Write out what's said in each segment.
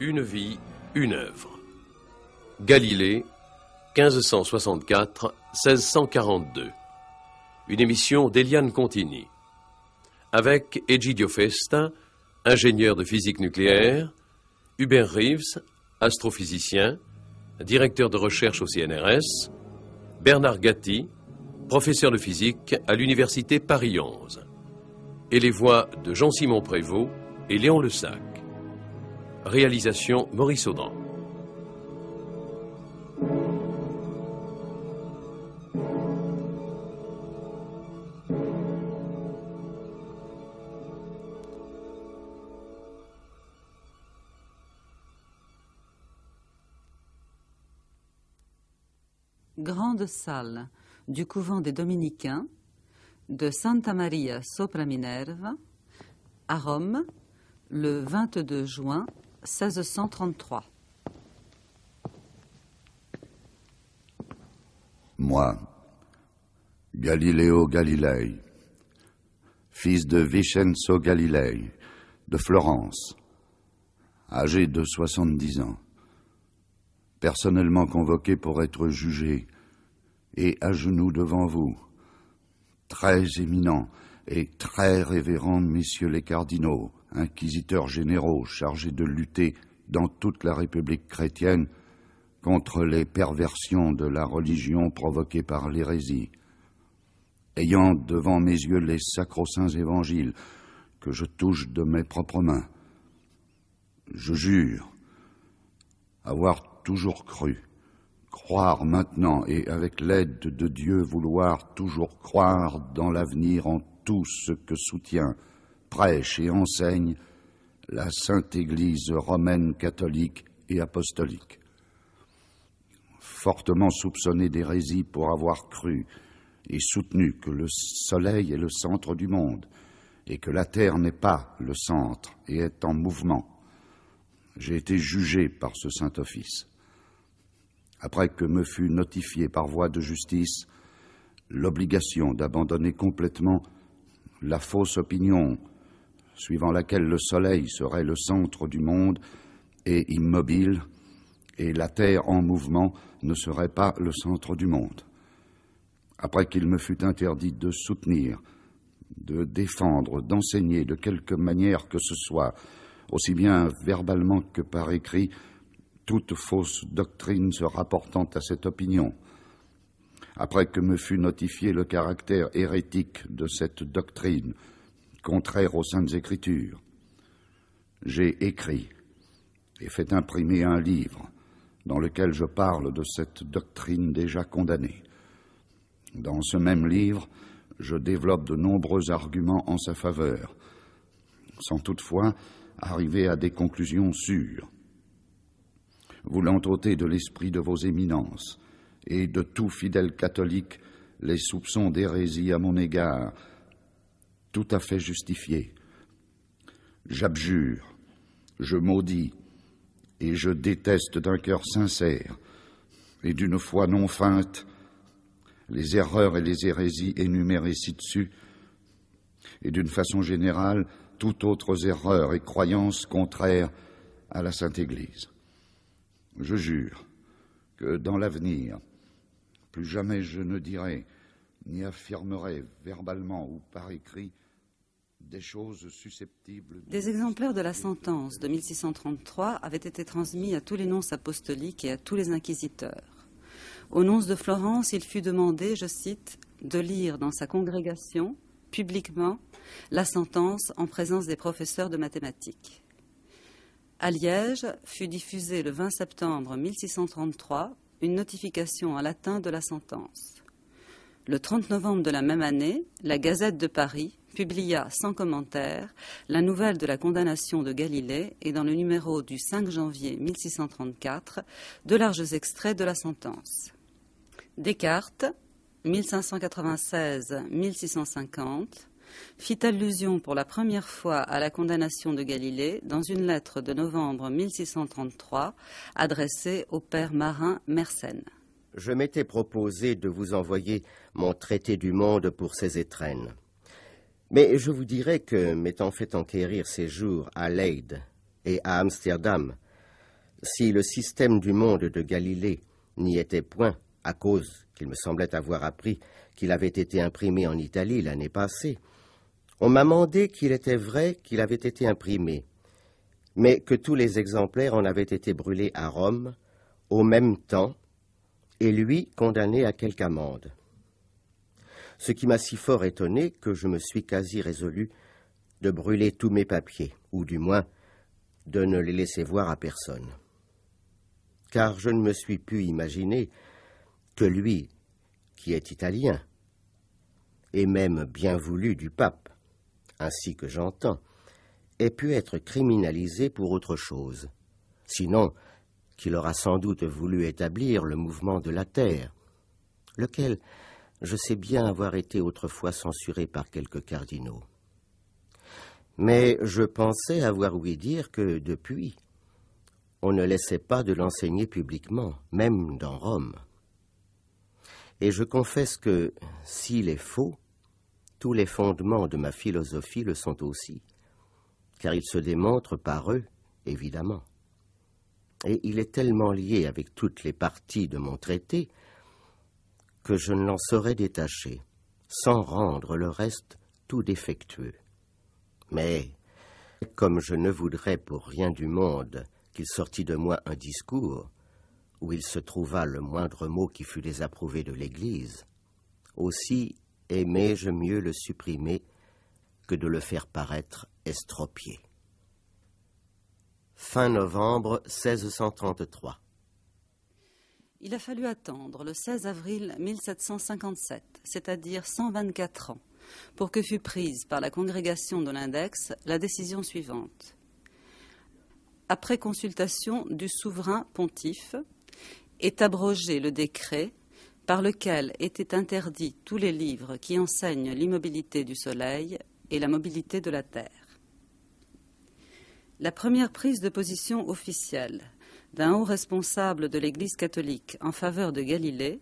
Une vie, une œuvre. Galilée, 1564-1642. Une émission d'Eliane Contini. Avec Egidio Festa, ingénieur de physique nucléaire, Hubert Reeves, astrophysicien, directeur de recherche au CNRS, Bernard Gatti, professeur de physique à l'université Paris 11. Et les voix de Jean-Simon Prévost et Léon Le Réalisation Maurice Audran. Grande salle du couvent des Dominicains de Santa Maria sopra Minerva à Rome le 22 juin 1633. Moi, Galileo Galilei, fils de Vincenzo Galilei, de Florence, âgé de 70 ans, personnellement convoqué pour être jugé, et à genoux devant vous, très éminents et très révérend, messieurs les cardinaux, inquisiteurs généraux chargés de lutter dans toute la République chrétienne contre les perversions de la religion provoquées par l'hérésie. Ayant devant mes yeux les sacro-saints évangiles que je touche de mes propres mains, je jure avoir toujours cru, croire maintenant et avec l'aide de Dieu vouloir toujours croire dans l'avenir en tout ce que soutient prêche et enseigne la Sainte Église romaine catholique et apostolique. Fortement soupçonné d'hérésie pour avoir cru et soutenu que le Soleil est le centre du monde et que la Terre n'est pas le centre et est en mouvement, j'ai été jugé par ce Saint-Office. Après que me fut notifié par voie de justice l'obligation d'abandonner complètement la fausse opinion suivant laquelle le Soleil serait le centre du monde et immobile, et la Terre en mouvement ne serait pas le centre du monde. Après qu'il me fut interdit de soutenir, de défendre, d'enseigner de quelque manière que ce soit, aussi bien verbalement que par écrit, toute fausse doctrine se rapportant à cette opinion, après que me fut notifié le caractère hérétique de cette doctrine, contraire aux saintes écritures. J'ai écrit et fait imprimer un livre dans lequel je parle de cette doctrine déjà condamnée. Dans ce même livre, je développe de nombreux arguments en sa faveur, sans toutefois arriver à des conclusions sûres. Voulant ôter de l'esprit de vos éminences et de tout fidèle catholique les soupçons d'hérésie à mon égard, tout à fait justifié. J'abjure, je maudis et je déteste d'un cœur sincère et d'une foi non feinte les erreurs et les hérésies énumérées ci-dessus, et d'une façon générale, toutes autres erreurs et croyances contraires à la Sainte Église. Je jure que dans l'avenir, plus jamais je ne dirai, ni affirmerai verbalement ou par écrit, des choses susceptibles. Des exemplaires de la sentence de 1633 avaient été transmis à tous les nonces apostoliques et à tous les inquisiteurs. Au nonce de Florence, il fut demandé, je cite, de lire dans sa congrégation, publiquement, la sentence en présence des professeurs de mathématiques. À Liège fut diffusée le 20 septembre 1633 une notification en latin de la sentence. Le 30 novembre de la même année, la Gazette de Paris publia sans commentaire la nouvelle de la condamnation de Galilée et dans le numéro du 5 janvier 1634 de larges extraits de la sentence. Descartes, 1596-1650, fit allusion pour la première fois à la condamnation de Galilée dans une lettre de novembre 1633 adressée au père marin Mersenne. Je m'étais proposé de vous envoyer mon traité du monde pour ses étrennes. Mais je vous dirais que, m'étant fait enquérir ces jours à Leyde et à Amsterdam, si le système du monde de Galilée n'y était point, à cause qu'il me semblait avoir appris qu'il avait été imprimé en Italie l'année passée, on m'a mandé qu'il était vrai qu'il avait été imprimé, mais que tous les exemplaires en avaient été brûlés à Rome, au même temps, et lui condamné à quelque amende ce qui m'a si fort étonné que je me suis quasi résolu de brûler tous mes papiers, ou du moins de ne les laisser voir à personne. Car je ne me suis pu imaginer que lui, qui est italien, et même bien voulu du pape, ainsi que j'entends, ait pu être criminalisé pour autre chose, sinon qu'il aura sans doute voulu établir le mouvement de la terre, lequel je sais bien avoir été autrefois censuré par quelques cardinaux. Mais je pensais avoir ouï dire que, depuis, on ne laissait pas de l'enseigner publiquement, même dans Rome. Et je confesse que, s'il est faux, tous les fondements de ma philosophie le sont aussi, car ils se démontrent par eux, évidemment. Et il est tellement lié avec toutes les parties de mon traité que je ne l'en serais détaché, sans rendre le reste tout défectueux. Mais, comme je ne voudrais pour rien du monde qu'il sortît de moi un discours, où il se trouva le moindre mot qui fût désapprouvé de l'Église, aussi aimais-je mieux le supprimer que de le faire paraître estropié. Fin novembre 1633. Il a fallu attendre le 16 avril 1757, c'est-à-dire 124 ans, pour que fût prise par la congrégation de l'index la décision suivante. Après consultation du souverain pontife, est abrogé le décret par lequel étaient interdits tous les livres qui enseignent l'immobilité du Soleil et la mobilité de la Terre. La première prise de position officielle d'un haut responsable de l'Église catholique en faveur de Galilée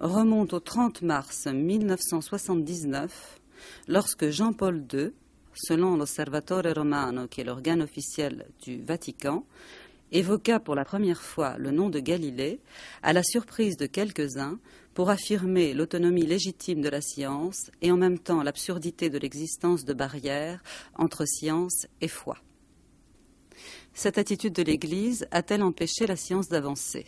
remonte au 30 mars 1979, lorsque Jean-Paul II, selon l'Osservatore Romano, qui est l'organe officiel du Vatican, évoqua pour la première fois le nom de Galilée, à la surprise de quelques-uns, pour affirmer l'autonomie légitime de la science et en même temps l'absurdité de l'existence de barrières entre science et foi cette attitude de l'Église a-t-elle empêché la science d'avancer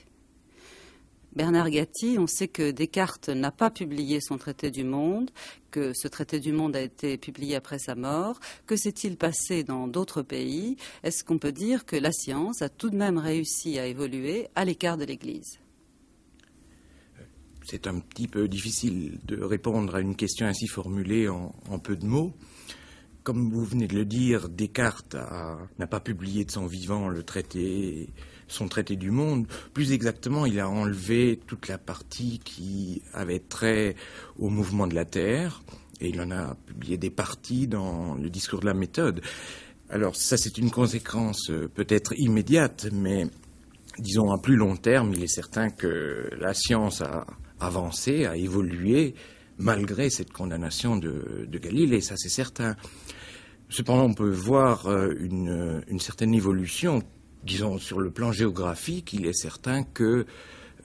Bernard Gatti, on sait que Descartes n'a pas publié son traité du monde, que ce traité du monde a été publié après sa mort. Que s'est-il passé dans d'autres pays Est-ce qu'on peut dire que la science a tout de même réussi à évoluer à l'écart de l'Église C'est un petit peu difficile de répondre à une question ainsi formulée en, en peu de mots comme vous venez de le dire, Descartes n'a pas publié de son vivant le traité, son traité du monde. Plus exactement, il a enlevé toute la partie qui avait trait au mouvement de la Terre, et il en a publié des parties dans le discours de la méthode. Alors ça, c'est une conséquence euh, peut-être immédiate, mais disons à plus long terme, il est certain que la science a avancé, a évolué, malgré cette condamnation de, de Galilée, ça c'est certain. Cependant, on peut voir euh, euh, une, certaine évolution, disons, sur le plan géographique. Il est certain que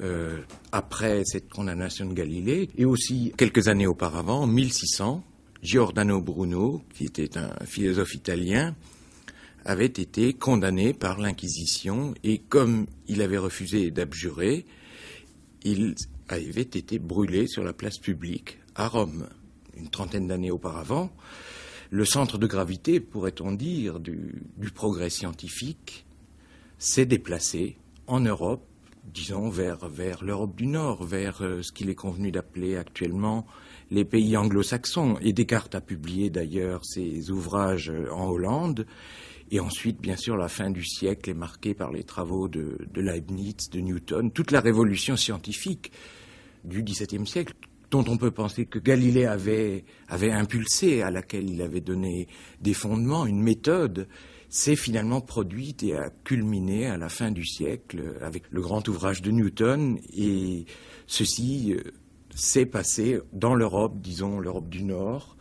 euh, après cette condamnation de Galilée, et aussi quelques années auparavant, en 1600, Giordano Bruno, qui était un philosophe italien, avait été condamné par l'Inquisition et comme il avait refusé d'abjurer, il avait été brûlé sur la place publique à Rome une trentaine d'années auparavant le centre de gravité, pourrait-on dire, du, progrès scientifique s'est déplacé en Europe, disons vers, vers l'Europe du Nord, vers euh, ce qu'il est convenu d'appeler actuellement les pays anglo-saxons. Et Descartes a publié d'ailleurs ses ouvrages euh, en Hollande. Et ensuite, bien sûr, la fin du siècle est marquée par les travaux de, de Leibniz, de Newton, toute la révolution scientifique du XVIIe siècle dont on peut penser que Galilée avait, impulsé, à laquelle il avait donné des fondements, une méthode, s'est finalement produite et a culminé à la fin du siècle avec le grand ouvrage de Newton. Et ceci euh, s'est passé dans l'Europe, disons l'Europe du Nord.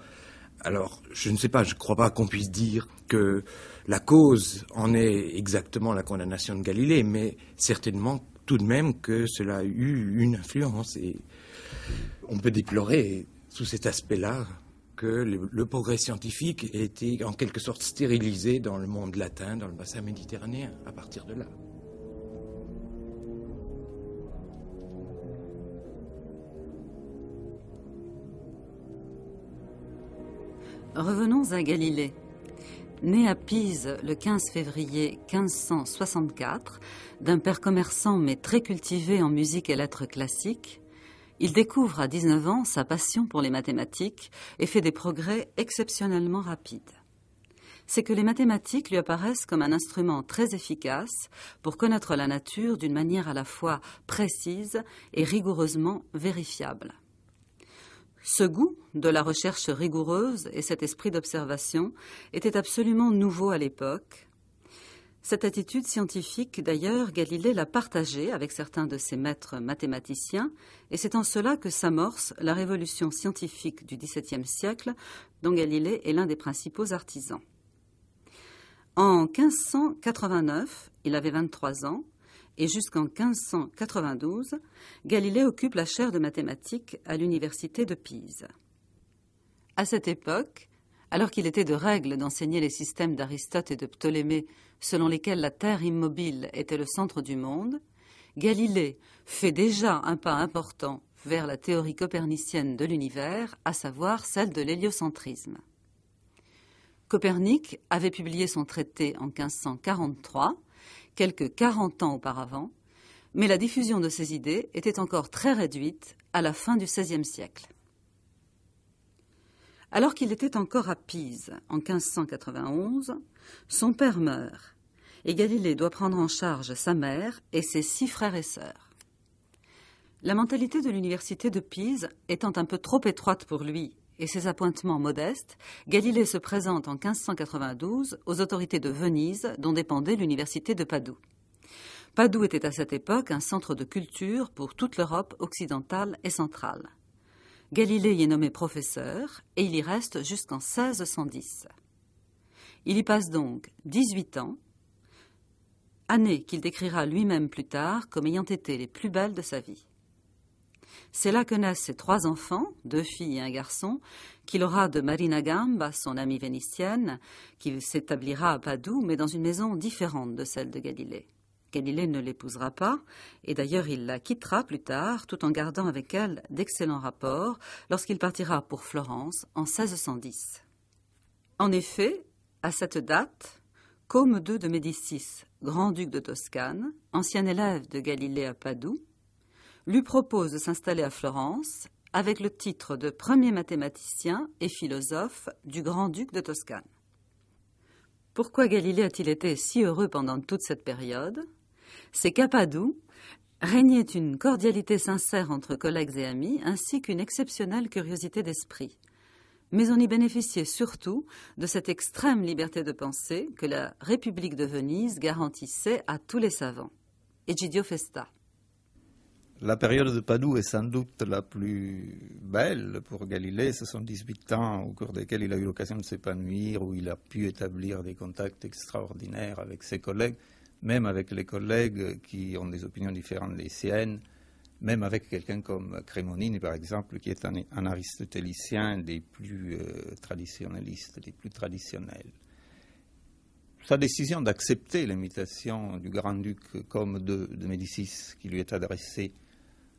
Alors, je ne sais pas, je ne crois pas qu'on puisse dire que la cause en est exactement la condamnation de Galilée, mais certainement tout de même que cela a eu une influence. Et on peut déplorer sous cet aspect-là que le, progrès scientifique ait été en quelque sorte stérilisé dans le monde latin, dans le bassin méditerranéen, à partir de là. Revenons à Galilée. Né à Pise le 15 février 1564, d'un père commerçant mais très cultivé en musique et lettres classiques, il découvre à 19 ans sa passion pour les mathématiques et fait des progrès exceptionnellement rapides. C'est que les mathématiques lui apparaissent comme un instrument très efficace pour connaître la nature d'une manière à la fois précise et rigoureusement vérifiable. Ce goût de la recherche rigoureuse et cet esprit d'observation étaient absolument nouveaux à l'époque. Cette attitude scientifique, d'ailleurs, Galilée l'a partagée avec certains de ses maîtres mathématiciens, et c'est en cela que s'amorce la révolution scientifique du XVIIe siècle, dont Galilée est l'un des principaux artisans. En 1589, il avait 23 ans, et jusqu'en 1592, Galilée occupe la chaire de mathématiques à l'université de Pise. À cette époque, alors qu'il était de règle d'enseigner les systèmes d'Aristote et de Ptolémée selon lesquels la Terre immobile était le centre du monde, Galilée fait déjà un pas important vers la théorie copernicienne de l'univers, à savoir celle de l'héliocentrisme. Copernic avait publié son traité en 1543 quelques 40 ans auparavant, mais la diffusion de ses idées était encore très réduite à la fin du XVIe siècle. Alors qu'il était encore à Pise en 1591, son père meurt et Galilée doit prendre en charge sa mère et ses six frères et sœurs. La mentalité de l'université de Pise étant un peu trop étroite pour lui et ses appointements modestes, Galilée se présente en 1592 aux autorités de Venise dont dépendait l'université de Padoue. Padoue était à cette époque un centre de culture pour toute l'Europe occidentale et centrale. Galilée y est nommé professeur et il y reste jusqu'en 1610. Il y passe donc 18 ans, année qu'il décrira lui-même plus tard comme ayant été les plus belles de sa vie. C'est là que naissent ses trois enfants, deux filles et un garçon, qu'il aura de Marina Gamba, son amie vénitienne, qui s'établira à Padoue, mais dans une maison différente de celle de Galilée. Galilée ne l'épousera pas, et d'ailleurs il la quittera plus tard, tout en gardant avec elle d'excellents rapports, lorsqu'il partira pour Florence en 1610. En effet, à cette date, Côme II de Médicis, grand-duc de Toscane, ancien élève de Galilée à Padoue, lui propose de s'installer à Florence avec le titre de premier mathématicien et philosophe du grand-duc de Toscane. Pourquoi Galilée a-t-il été si heureux pendant toute cette période C'est qu'à Padoue régnait une cordialité sincère entre collègues et amis, ainsi qu'une exceptionnelle curiosité d'esprit mais on y bénéficiait surtout de cette extrême liberté de pensée que la République de Venise garantissait à tous les savants. Egidio Festa. La période de Padoue est sans doute la plus belle pour Galilée. Ce sont 18 ans au cours desquels il a eu l'occasion de s'épanouir, où il a pu établir des contacts extraordinaires avec ses collègues, même avec les collègues qui ont des opinions différentes des siennes, même avec quelqu'un comme Crémonine, par exemple, qui est un, aristotélicien des plus euh, traditionnalistes, des plus traditionnels sa décision d'accepter l'imitation du grand-duc comme de, Médicis qui lui est adressée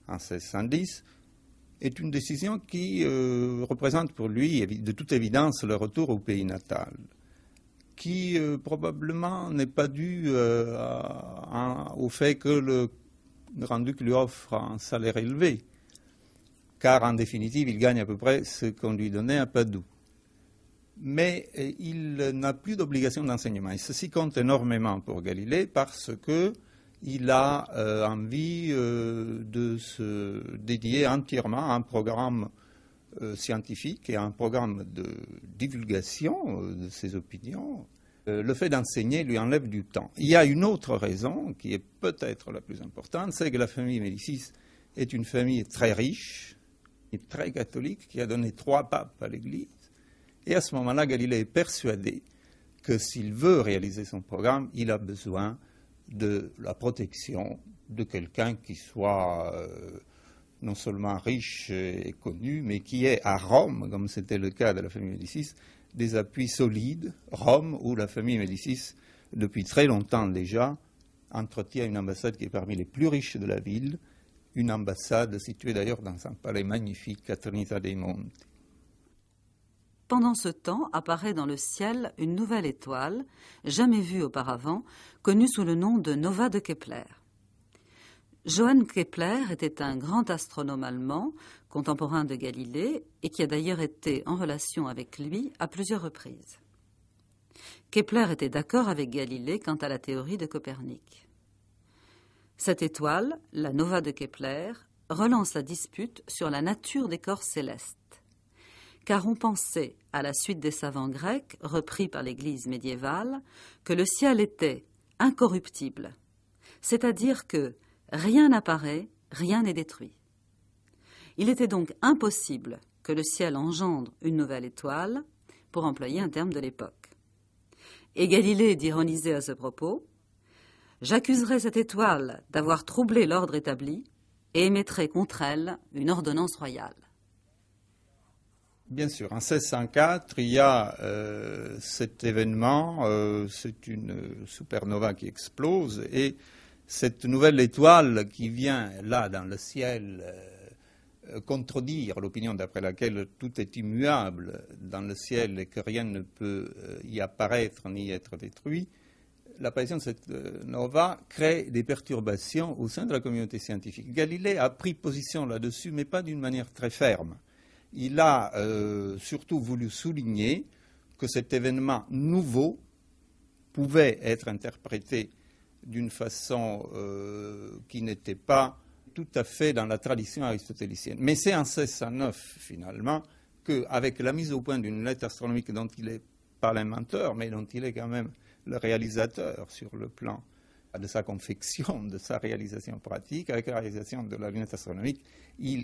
en 1610, est une décision qui euh, représente pour lui, de toute évidence, le retour au pays natal, qui euh, probablement n'est pas dû euh, au fait que le grand-duc lui offre un salaire élevé, car en définitive, il gagne à peu près ce qu'on lui donnait à Padoue. Mais il n'a plus d'obligation d'enseignement. Et ceci compte énormément pour Galilée parce que il a euh, envie euh, de se dédier entièrement à un programme euh, scientifique et à un programme de divulgation de ses opinions. le fait d'enseigner lui enlève du temps. Il y a une autre raison qui est peut-être la plus importante, c'est que la famille Médicis est une famille très riche et très catholique qui a donné trois papes à l'Église. Et à ce moment-là, Galilée est persuadé que s'il veut réaliser son programme, il a besoin de la protection de quelqu'un qui soit euh, non seulement riche et connu, mais qui ait à Rome, comme c'était le cas de la famille Médicis, des appuis solides. Rome, où la famille Médicis, depuis très longtemps déjà, entretient une ambassade qui est parmi les plus riches de la ville, une ambassade située d'ailleurs dans un palais magnifique à dei Monti. Pendant ce temps apparaît dans le ciel une nouvelle étoile, jamais vue auparavant, connue sous le nom de Nova de Kepler. Johann Kepler était un grand astronome allemand, contemporain de Galilée, et qui a d'ailleurs été en relation avec lui à plusieurs reprises. Kepler était d'accord avec Galilée quant à la théorie de Copernic. Cette étoile, la Nova de Kepler, relance la dispute sur la nature des corps célestes car on pensait, à la suite des savants grecs, repris par l'Église médiévale, que le ciel était incorruptible, c'est-à-dire que rien n'apparaît, rien n'est détruit. Il était donc impossible que le ciel engendre une nouvelle étoile, pour employer un terme de l'époque. Et Galilée d'ironiser à ce propos J'accuserai cette étoile d'avoir troublé l'ordre établi et émettrai contre elle une ordonnance royale. Bien sûr, en 1604, il y a euh, cet événement, euh, c'est une supernova qui explose, et cette nouvelle étoile qui vient là dans le ciel euh, contredire l'opinion d'après laquelle tout est immuable dans le ciel et que rien ne peut y apparaître ni être détruit, l'apparition de cette nova crée des perturbations au sein de la communauté scientifique. Galilée a pris position là-dessus, mais pas d'une manière très ferme il a euh, surtout voulu souligner que cet événement nouveau pouvait être interprété d'une façon euh, qui n'était pas tout à fait dans la tradition aristotélicienne. Mais c'est en 1609, finalement, qu'avec la mise au point d'une lettre astronomique dont il n'est pas l'inventeur, mais dont il est quand même le réalisateur sur le plan de sa confection, de sa réalisation pratique, avec la réalisation de la lunette astronomique,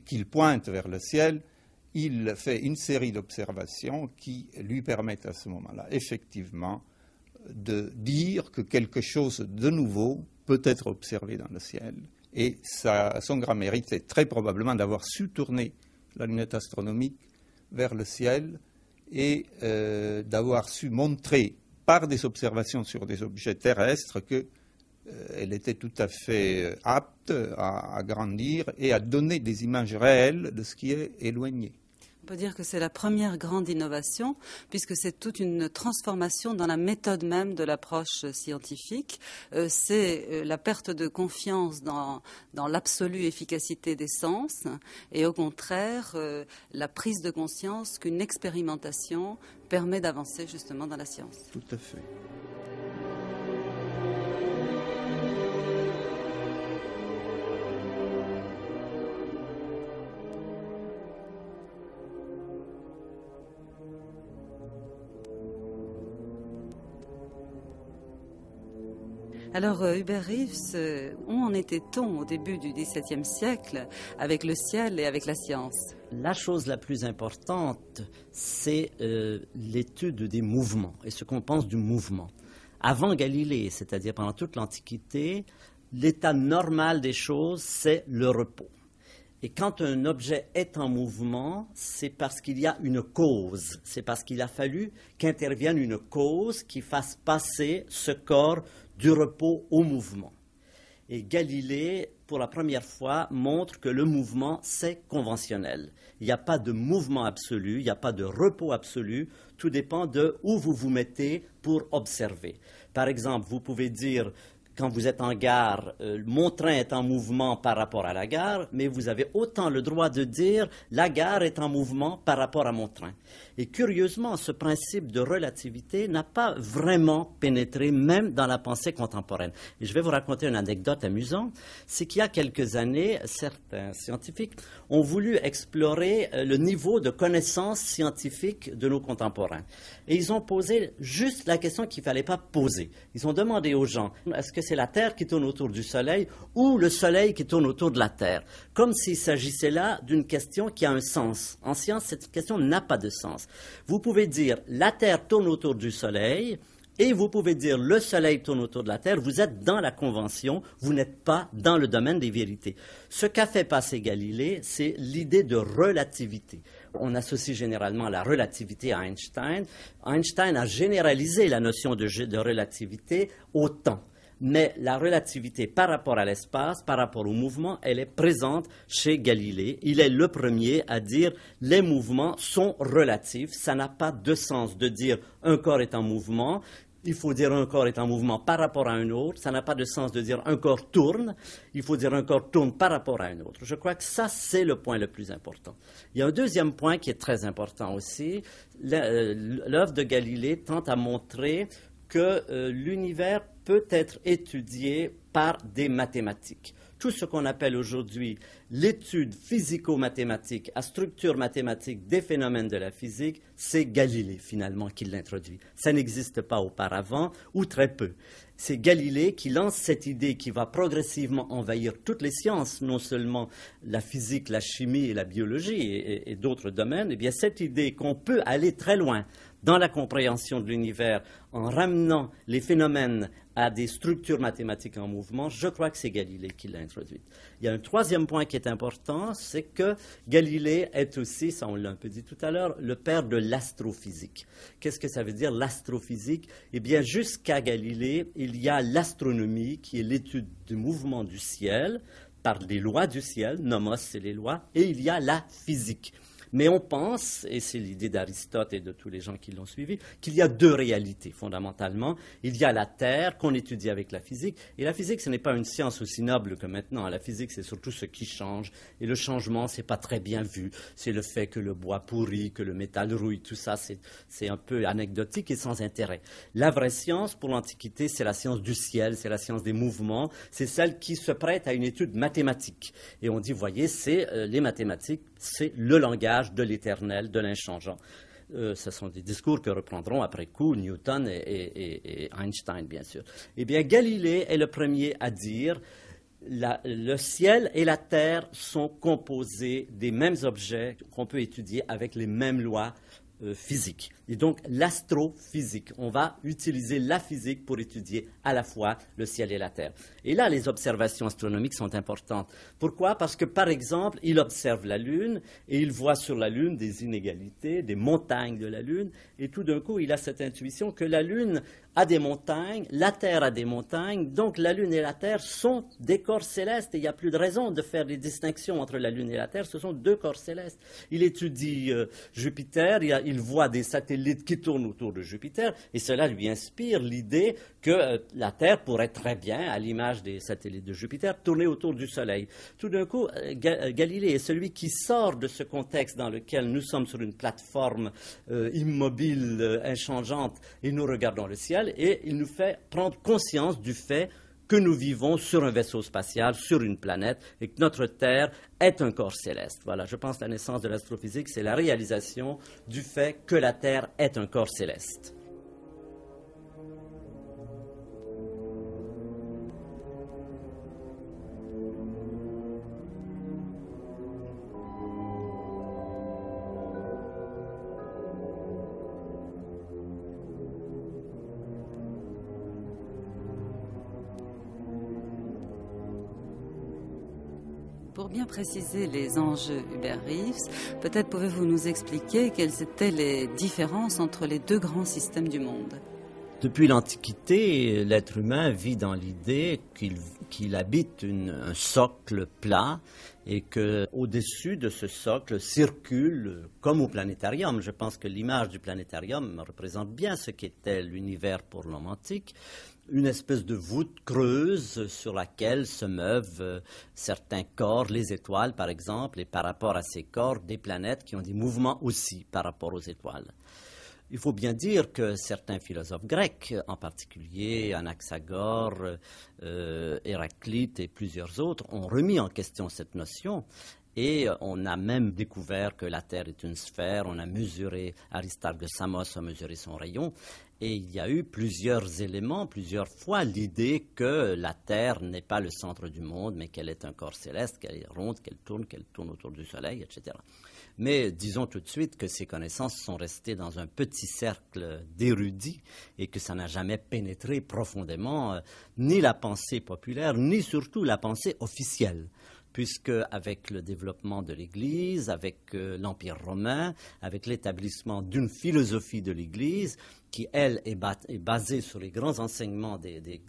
qu'il pointe vers le ciel, il fait une série d'observations qui lui permettent à ce moment-là, effectivement, de dire que quelque chose de nouveau peut être observé dans le ciel. Et son grand mérite, est très probablement d'avoir su tourner la lunette astronomique vers le ciel et euh, d'avoir su montrer par des observations sur des objets terrestres qu'elle euh, était tout à fait euh, apte à grandir et à donner des images réelles de ce qui est éloigné peut dire que c'est la première grande innovation, puisque c'est toute une transformation dans la méthode même de l'approche scientifique. Euh, c'est euh, la perte de confiance dans, dans l'absolue efficacité des sens, et au contraire, euh, la prise de conscience qu'une expérimentation permet d'avancer justement dans la science. Tout à fait. Alors euh, Hubert Reeves, euh, où en était-on au début du XVIIe siècle avec le ciel et avec la science La chose la plus importante, c'est euh, l'étude des mouvements et ce qu'on pense du mouvement. Avant Galilée, c'est-à-dire pendant toute l'Antiquité, l'état normal des choses, c'est le repos. Et quand un objet est en mouvement, c'est parce qu'il y a une cause. C'est parce qu'il a fallu qu'intervienne une cause qui fasse passer ce corps du repos au mouvement. Et Galilée, pour la première fois, montre que le mouvement, c'est conventionnel. Il n'y a pas de mouvement absolu, il n'y a pas de repos absolu. Tout dépend de où vous vous mettez pour observer. Par exemple, vous pouvez dire, quand vous êtes en gare, euh, mon train est en mouvement par rapport à la gare, mais vous avez autant le droit de dire, la gare est en mouvement par rapport à mon train. Et curieusement, ce principe de relativité n'a pas vraiment pénétré même dans la pensée contemporaine. Et je vais vous raconter une anecdote amusante. C'est qu'il y a quelques années, certains scientifiques ont voulu explorer euh, le niveau de connaissance scientifique de nos contemporains. Et ils ont posé juste la question qu'il ne fallait pas poser. Ils ont demandé aux gens, est-ce que c'est la Terre qui tourne autour du Soleil ou le Soleil qui tourne autour de la Terre Comme s'il s'agissait là d'une question qui a un sens. En science, cette question n'a pas de sens. Vous pouvez dire la Terre tourne autour du Soleil et vous pouvez dire le Soleil tourne autour de la Terre. Vous êtes dans la convention, vous n'êtes pas dans le domaine des vérités. Ce qu'a fait passer Galilée, c'est l'idée de relativité. On associe généralement la relativité à Einstein. Einstein a généralisé la notion de, relativité au temps mais la relativité par rapport à l'espace, par rapport au mouvement, elle est présente chez Galilée. Il est le premier à dire les mouvements sont relatifs. Ça n'a pas de sens de dire un corps est en mouvement il faut dire un corps est en mouvement par rapport à un autre. Ça n'a pas de sens de dire un corps tourne. Il faut dire un corps tourne par rapport à un autre. Je crois que ça, c'est le point le plus important. Il y a un deuxième point qui est très important aussi. Euh, l'œuvre de Galilée tente à montrer que euh, l'univers peut être étudié par des mathématiques. Tout ce qu'on appelle aujourd'hui l'étude physico-mathématique, à structure mathématique des phénomènes de la physique, c'est Galilée finalement qui l'introduit. Ça n'existe pas auparavant, ou très peu. C'est Galilée qui lance cette idée qui va progressivement envahir toutes les sciences, non seulement la physique, la chimie et la biologie et, d'autres domaines. Et eh bien, cette idée qu'on peut aller très loin dans la compréhension de l'univers en ramenant les phénomènes à des structures mathématiques en mouvement, je crois que c'est Galilée qui l'a introduite. Il y a un troisième point qui est important, c'est que Galilée est aussi, ça on l'a un peu dit tout à l'heure, le père de l'astrophysique. Qu'est-ce que ça veut dire l'astrophysique Eh bien, jusqu'à Galilée, il y a l'astronomie qui est l'étude du mouvement du ciel par les lois du ciel, nomos c'est les lois, et il y a la physique mais on pense, et c'est l'idée d'Aristote et de tous les gens qui l'ont suivi, qu'il y a deux réalités fondamentalement. Il y a la Terre qu'on étudie avec la physique, et la physique, ce n'est pas une science aussi noble que maintenant. La physique, c'est surtout ce qui change, et le changement, n'est pas très bien vu. C'est le fait que le bois pourrit, que le métal rouille, tout ça, c'est un peu anecdotique et sans intérêt. La vraie science, pour l'Antiquité, c'est la science du ciel, c'est la science des mouvements, c'est celle qui se prête à une étude mathématique. Et on dit, voyez, c'est euh, les mathématiques c'est le langage de l'éternel, de l'inchangeant. Euh, ce sont des discours que reprendront après coup Newton et, Einstein, bien sûr. Eh bien, Galilée est le premier à dire le ciel et la terre sont composés des mêmes objets qu'on peut étudier avec les mêmes lois euh, physiques et donc l'astrophysique. On va utiliser la physique pour étudier à la fois le ciel et la Terre. Et là, les observations astronomiques sont importantes. Pourquoi Parce que, par exemple, il observe la Lune et il voit sur la Lune des inégalités, des montagnes de la Lune, et tout d'un coup, il a cette intuition que la Lune a des montagnes, la Terre a des montagnes, donc la Lune et la Terre sont des corps célestes, et il n'y a plus de raison de faire des distinctions entre la Lune et la Terre, ce sont deux corps célestes. Il étudie euh, Jupiter, il voit des satellites qui tourne autour de Jupiter, et cela lui inspire l'idée que euh, la Terre pourrait très bien, à l'image des satellites de Jupiter, tourner autour du Soleil. Tout d'un coup, euh, euh, Galilée est celui qui sort de ce contexte dans lequel nous sommes sur une plateforme immobile, inchangeante, et nous regardons le ciel, et il nous fait prendre conscience du fait que nous vivons sur un vaisseau spatial, sur une planète, et que notre Terre est un corps céleste. Voilà, je pense que la naissance de l'astrophysique, c'est la réalisation du fait que la Terre est un corps céleste. préciser les enjeux Hubert Reeves, peut-être pouvez-vous nous expliquer quelles étaient les différences entre les deux grands systèmes du monde depuis l'Antiquité, l'être humain vit dans l'idée qu'il habite un socle plat et que au-dessus de ce socle circule, comme au planétarium, je pense que l'image du planétarium représente bien ce qu'était l'univers pour l'homme antique, une espèce de voûte creuse sur laquelle se meuvent euh, certains corps, les étoiles par exemple, et par rapport à ces corps, des planètes qui ont des mouvements aussi par rapport aux étoiles. Il faut bien dire que certains philosophes grecs, en particulier Anaxagore, euh, Héraclite et plusieurs autres, ont remis en question cette notion et euh, on a même découvert que la Terre est une sphère, on a mesuré, Aristarque de Samos a mesuré son rayon, et il y a eu plusieurs éléments, plusieurs fois l'idée que la Terre n'est pas le centre du monde, mais qu'elle est un corps céleste, qu'elle est ronde, qu'elle tourne, qu'elle tourne autour du Soleil, etc. Mais disons tout de suite que ces connaissances sont restées dans un petit cercle d'érudits et que ça n'a jamais pénétré profondément euh, ni la pensée populaire, ni surtout la pensée officielle puisque avec le développement de l'Église, avec euh, l'Empire romain, avec l'établissement d'une philosophie de l'Église, qui, elle, est, basée sur les grands enseignements des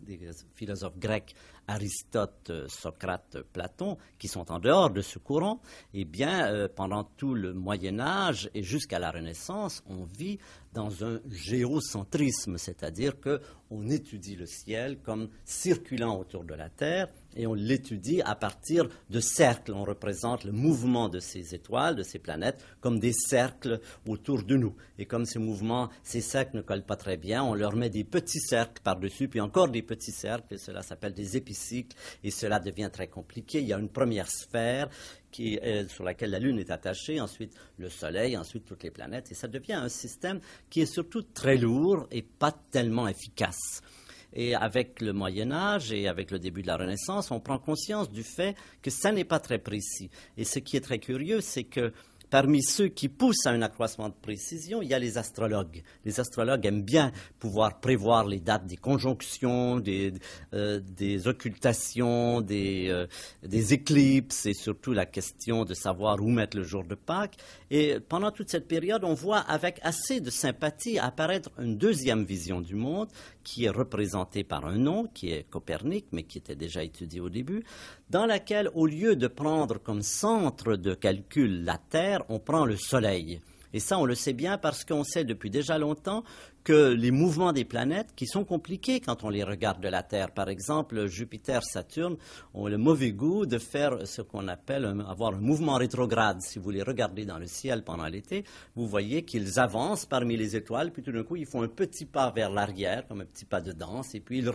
philosophes grecs Aristote, Socrate, Platon, qui sont en dehors de ce courant, eh bien, euh, pendant tout le Moyen Âge et jusqu'à la Renaissance, on vit dans un géocentrisme, c'est-à-dire que on étudie le ciel comme circulant autour de la Terre et on l'étudie à partir de cercles. On représente le mouvement de ces étoiles, de ces planètes, comme des cercles autour de nous. Et comme ces mouvements, ces cercles ne collent pas très bien, on leur met des petits cercles par-dessus, puis encore des petits cercles, et cela s'appelle des épisodes cycle et cela devient très compliqué. Il y a une première sphère euh, sur laquelle la Lune est attachée, ensuite le Soleil, ensuite toutes les planètes, et ça devient un système qui est surtout très lourd et pas tellement efficace. Et avec le Moyen Âge et avec le début de la Renaissance, on prend conscience du fait que ça n'est pas très précis. Et ce qui est très curieux, c'est que Parmi ceux qui poussent à un accroissement de précision, il y a les astrologues. Les astrologues aiment bien pouvoir prévoir les dates des conjonctions, des, euh, occultations, des, euh, des éclipses et surtout la question de savoir où mettre le jour de Pâques. Et pendant toute cette période, on voit avec assez de sympathie apparaître une deuxième vision du monde qui est représentée par un nom qui est Copernic, mais qui était déjà étudié au début, dans laquelle, au lieu de prendre comme centre de calcul la Terre, on prend le soleil. Et ça, on le sait bien parce qu'on sait depuis déjà longtemps que les mouvements des planètes qui sont compliqués quand on les regarde de la Terre. Par exemple, Jupiter, Saturne ont le mauvais goût de faire ce qu'on appelle avoir un mouvement rétrograde. Si vous les regardez dans le ciel pendant l'été, vous voyez qu'ils avancent parmi les étoiles, puis tout d'un coup, ils font un petit pas vers l'arrière, comme un petit pas de danse, et puis ils euh,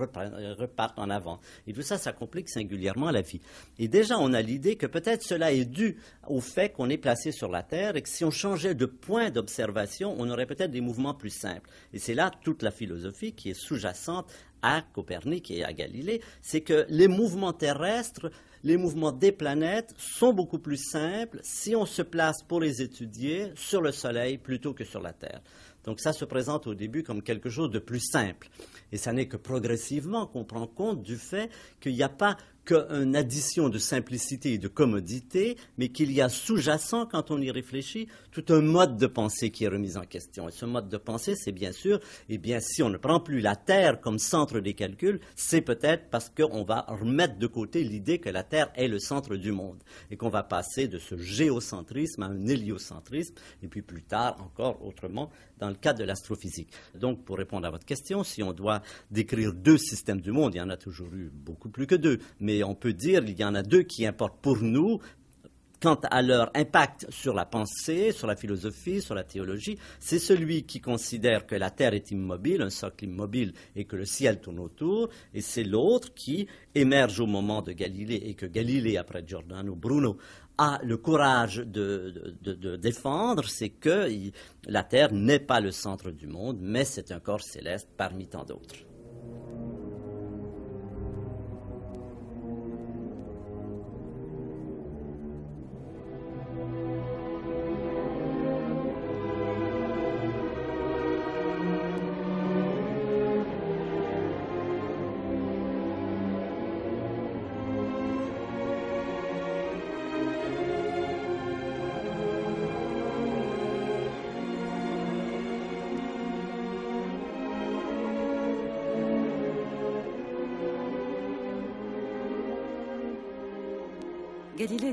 repartent en avant. Et tout ça, ça complique singulièrement la vie. Et déjà, on a l'idée que peut-être cela est dû au fait qu'on est placé sur la Terre et que si on changeait de point d'observation, on aurait peut-être des mouvements plus simples. Et c'est là toute la philosophie qui est sous-jacente à Copernic et à Galilée, c'est que les mouvements terrestres, les mouvements des planètes sont beaucoup plus simples si on se place pour les étudier sur le Soleil plutôt que sur la Terre. Donc ça se présente au début comme quelque chose de plus simple. Et ça n'est que progressivement qu'on prend compte du fait qu'il n'y a pas qu'une addition de simplicité et de commodité, mais qu'il y a sous-jacent, quand on y réfléchit, tout un mode de pensée qui est remis en question. Et ce mode de pensée, c'est bien sûr, eh bien, si on ne prend plus la Terre comme centre des calculs, c'est peut-être parce qu'on va remettre de côté l'idée que la Terre est le centre du monde et qu'on va passer de ce géocentrisme à un héliocentrisme, et puis plus tard encore autrement dans le cadre de l'astrophysique. Donc, pour répondre à votre question, si on doit décrire deux systèmes du monde, il y en a toujours eu beaucoup plus que deux, mais et on peut dire qu'il y en a deux qui importent pour nous, quant à leur impact sur la pensée, sur la philosophie, sur la théologie, c'est celui qui considère que la Terre est immobile, un socle immobile, et que le ciel tourne autour, et c'est l'autre qui émerge au moment de Galilée, et que Galilée, après Giordano Bruno, a le courage de, de défendre, c'est que la Terre n'est pas le centre du monde, mais c'est un corps céleste parmi tant d'autres.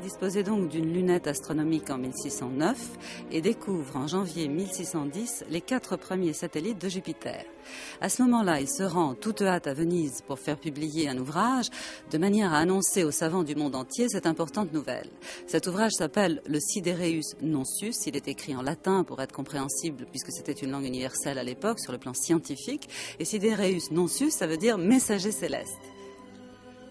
Il disposait donc d'une lunette astronomique en 1609 et découvre en janvier 1610 les quatre premiers satellites de Jupiter. À ce moment-là, il se rend toute hâte à Venise pour faire publier un ouvrage de manière à annoncer aux savants du monde entier cette importante nouvelle. Cet ouvrage s'appelle Le Sidereus Nonsus. Il est écrit en latin pour être compréhensible puisque c'était une langue universelle à l'époque sur le plan scientifique. Et Sidereus Nonsus, ça veut dire messager céleste.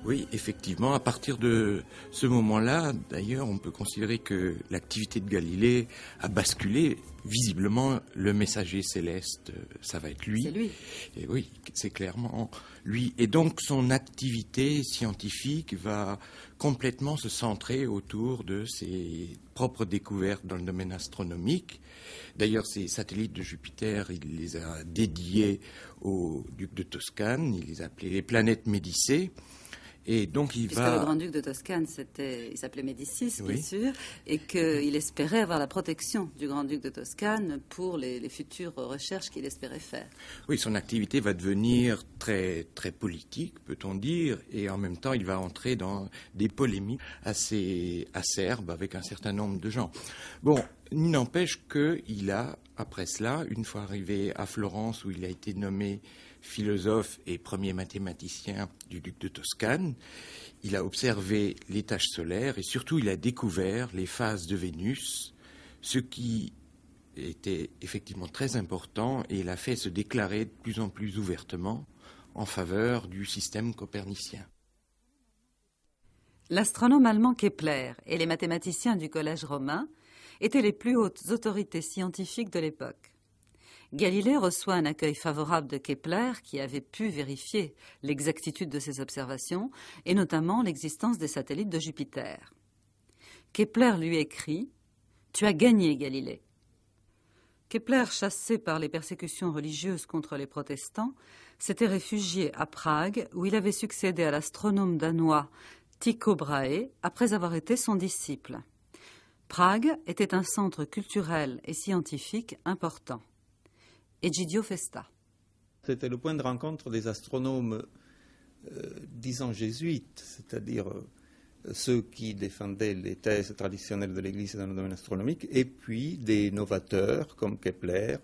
Oui, effectivement, à partir de ce moment-là, d'ailleurs, on peut considérer que l'activité de Galilée a basculé. Visiblement, le messager céleste, euh, ça va être lui. C'est lui. oui, c'est clairement lui. Et donc, son activité scientifique va complètement se centrer autour de ses propres découvertes dans le domaine astronomique. D'ailleurs, ses satellites de Jupiter, il les a dédiés au duc de Toscane. Il les a appelés les planètes médicées. Et donc il le grand-duc de Toscane, c'était, il s'appelait Médicis, bien sûr, et qu'il espérait avoir la protection du grand-duc de Toscane pour les, futures recherches qu'il espérait faire. Oui, son activité va devenir très, très politique, peut-on dire, et en même temps, il va entrer dans des polémiques assez acerbes avec un certain nombre de gens. Bon, il n'empêche qu'il a, après cela, une fois arrivé à Florence où il a été nommé philosophe et premier mathématicien du duc de Toscane. Il a observé les taches solaires et surtout il a découvert les phases de Vénus, ce qui était effectivement très important et l'a fait se déclarer de plus en plus ouvertement en faveur du système copernicien. L'astronome allemand Kepler et les mathématiciens du Collège romain étaient les plus hautes autorités scientifiques de l'époque. Galilée reçoit un accueil favorable de Kepler qui avait pu vérifier l'exactitude de ses observations et notamment l'existence des satellites de Jupiter. Kepler lui écrit Tu as gagné, Galilée. Kepler, chassé par les persécutions religieuses contre les protestants, s'était réfugié à Prague où il avait succédé à l'astronome danois Tycho Brahe après avoir été son disciple. Prague était un centre culturel et scientifique important. C'était le point de rencontre des astronomes, euh, disons jésuites, c'est-à-dire euh, ceux qui défendaient les thèses traditionnelles de l'Église dans le domaine astronomique, et puis des novateurs comme Kepler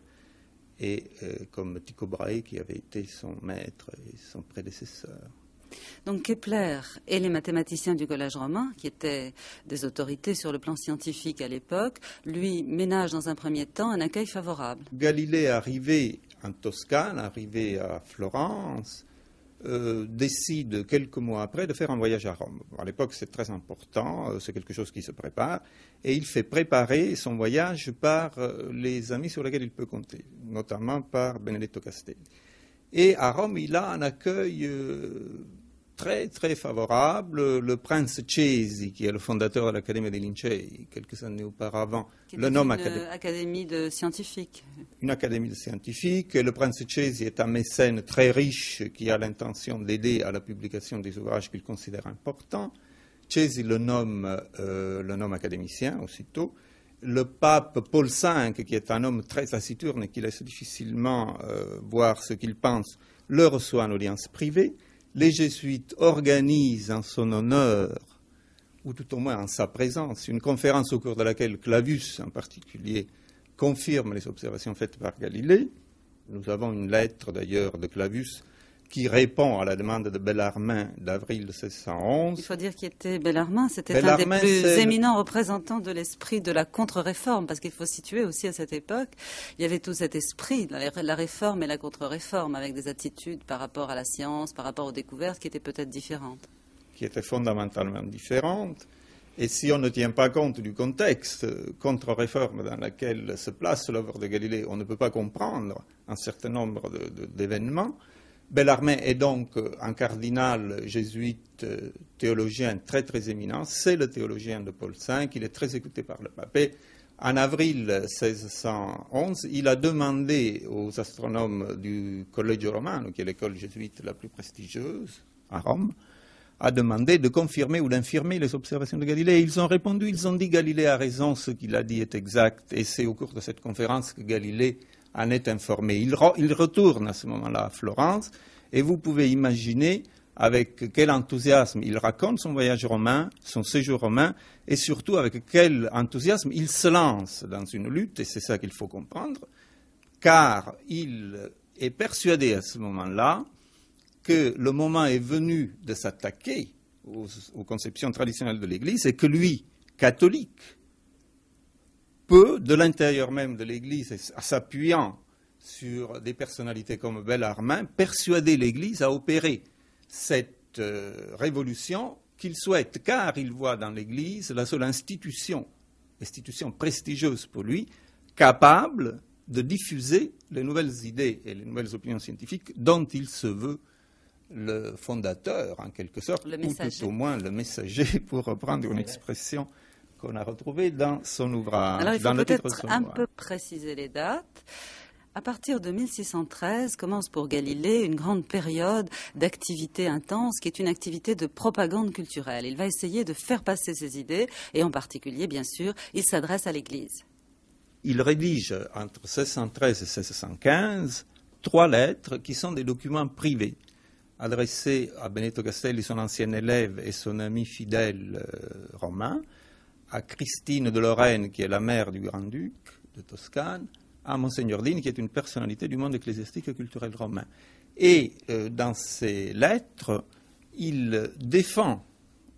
et euh, comme Tycho Brahe, qui avait été son maître et son prédécesseur. Donc Kepler et les mathématiciens du Collège romain, qui étaient des autorités sur le plan scientifique à l'époque, lui ménagent dans un premier temps un accueil favorable. Galilée arrivé en Toscane, arrivé à Florence, euh, décide quelques mois après de faire un voyage à Rome. À l'époque, c'est très important, euh, c'est quelque chose qui se prépare, et il fait préparer son voyage par euh, les amis sur lesquels il peut compter, notamment par Benedetto Castelli. Et à Rome, il a un accueil très très favorable. Le prince Cesi, qui est le fondateur de l'Académie des Lincei, quelques années auparavant, le nomme une euh, académie. de scientifiques. Une académie de scientifiques. Le prince Cesi est un mécène très riche qui a l'intention d'aider à la publication des ouvrages qu'il considère importants. Cesi le nomme, euh, le académicien aussitôt le pape Paul V, qui est un homme très taciturne et qui laisse difficilement euh, voir ce qu'il pense, le reçoit en audience privée les jésuites organisent en son honneur, ou tout au moins en sa présence, une conférence au cours de laquelle Clavius en particulier confirme les observations faites par Galilée. Nous avons une lettre d'ailleurs de Clavius qui répond à la demande de Bellarmine d'avril 1611. Il faut dire qu'il était Bellarmin, c'était un des plus éminents représentants de l'esprit de la contre-réforme, parce qu'il faut situer aussi à cette époque, il y avait tout cet esprit, la réforme et la contre-réforme, avec des attitudes par rapport à la science, par rapport aux découvertes, qui étaient peut-être différentes. Qui étaient fondamentalement différentes. Et si on ne tient pas compte du contexte euh, contre-réforme dans lequel se place l'œuvre de Galilée, on ne peut pas comprendre un certain nombre d'événements. Bellarmine est donc un cardinal jésuite euh, théologien très très éminent. C'est le théologien de Paul V. Il est très écouté par le pape. En avril 1611, il a demandé aux astronomes du Collège Romain, qui est l'école jésuite la plus prestigieuse à Rome, a demandé de confirmer ou d'infirmer les observations de Galilée. Ils ont répondu, ils ont dit Galilée a raison, ce qu'il a dit est exact. Et c'est au cours de cette conférence que Galilée en est informé. Il, retourne à ce moment-là à Florence et vous pouvez imaginer avec quel enthousiasme il raconte son voyage romain, son séjour romain, et surtout avec quel enthousiasme il se lance dans une lutte, et c'est ça qu'il faut comprendre, car il est persuadé à ce moment-là que le moment est venu de s'attaquer aux, conceptions traditionnelles de l'Église et que lui, catholique, peut, de l'intérieur même de l'Église, en s'appuyant sur des personnalités comme Bellarmin, persuader l'Église à opérer cette euh, révolution qu'il souhaite, car il voit dans l'Église la seule institution, institution prestigieuse pour lui, capable de diffuser les nouvelles idées et les nouvelles opinions scientifiques dont il se veut le fondateur, en quelque sorte, ou tout au moins le messager, pour reprendre une expression qu'on a retrouvé dans son ouvrage. Alors il faut peut-être un peu préciser les dates. À partir de 1613 commence pour Galilée une grande période d'activité intense qui est une activité de propagande culturelle. Il va essayer de faire passer ses idées et en particulier, bien sûr, il s'adresse à l'Église. Il rédige entre 1613 et 1615 trois lettres qui sont des documents privés adressés à Benito Castelli, son ancien élève et son ami fidèle euh, romain, à Christine de Lorraine, qui est la mère du grand-duc de Toscane, à Monseigneur Dine, qui est une personnalité du monde ecclésiastique et culturel romain. Et euh, dans ses lettres, il défend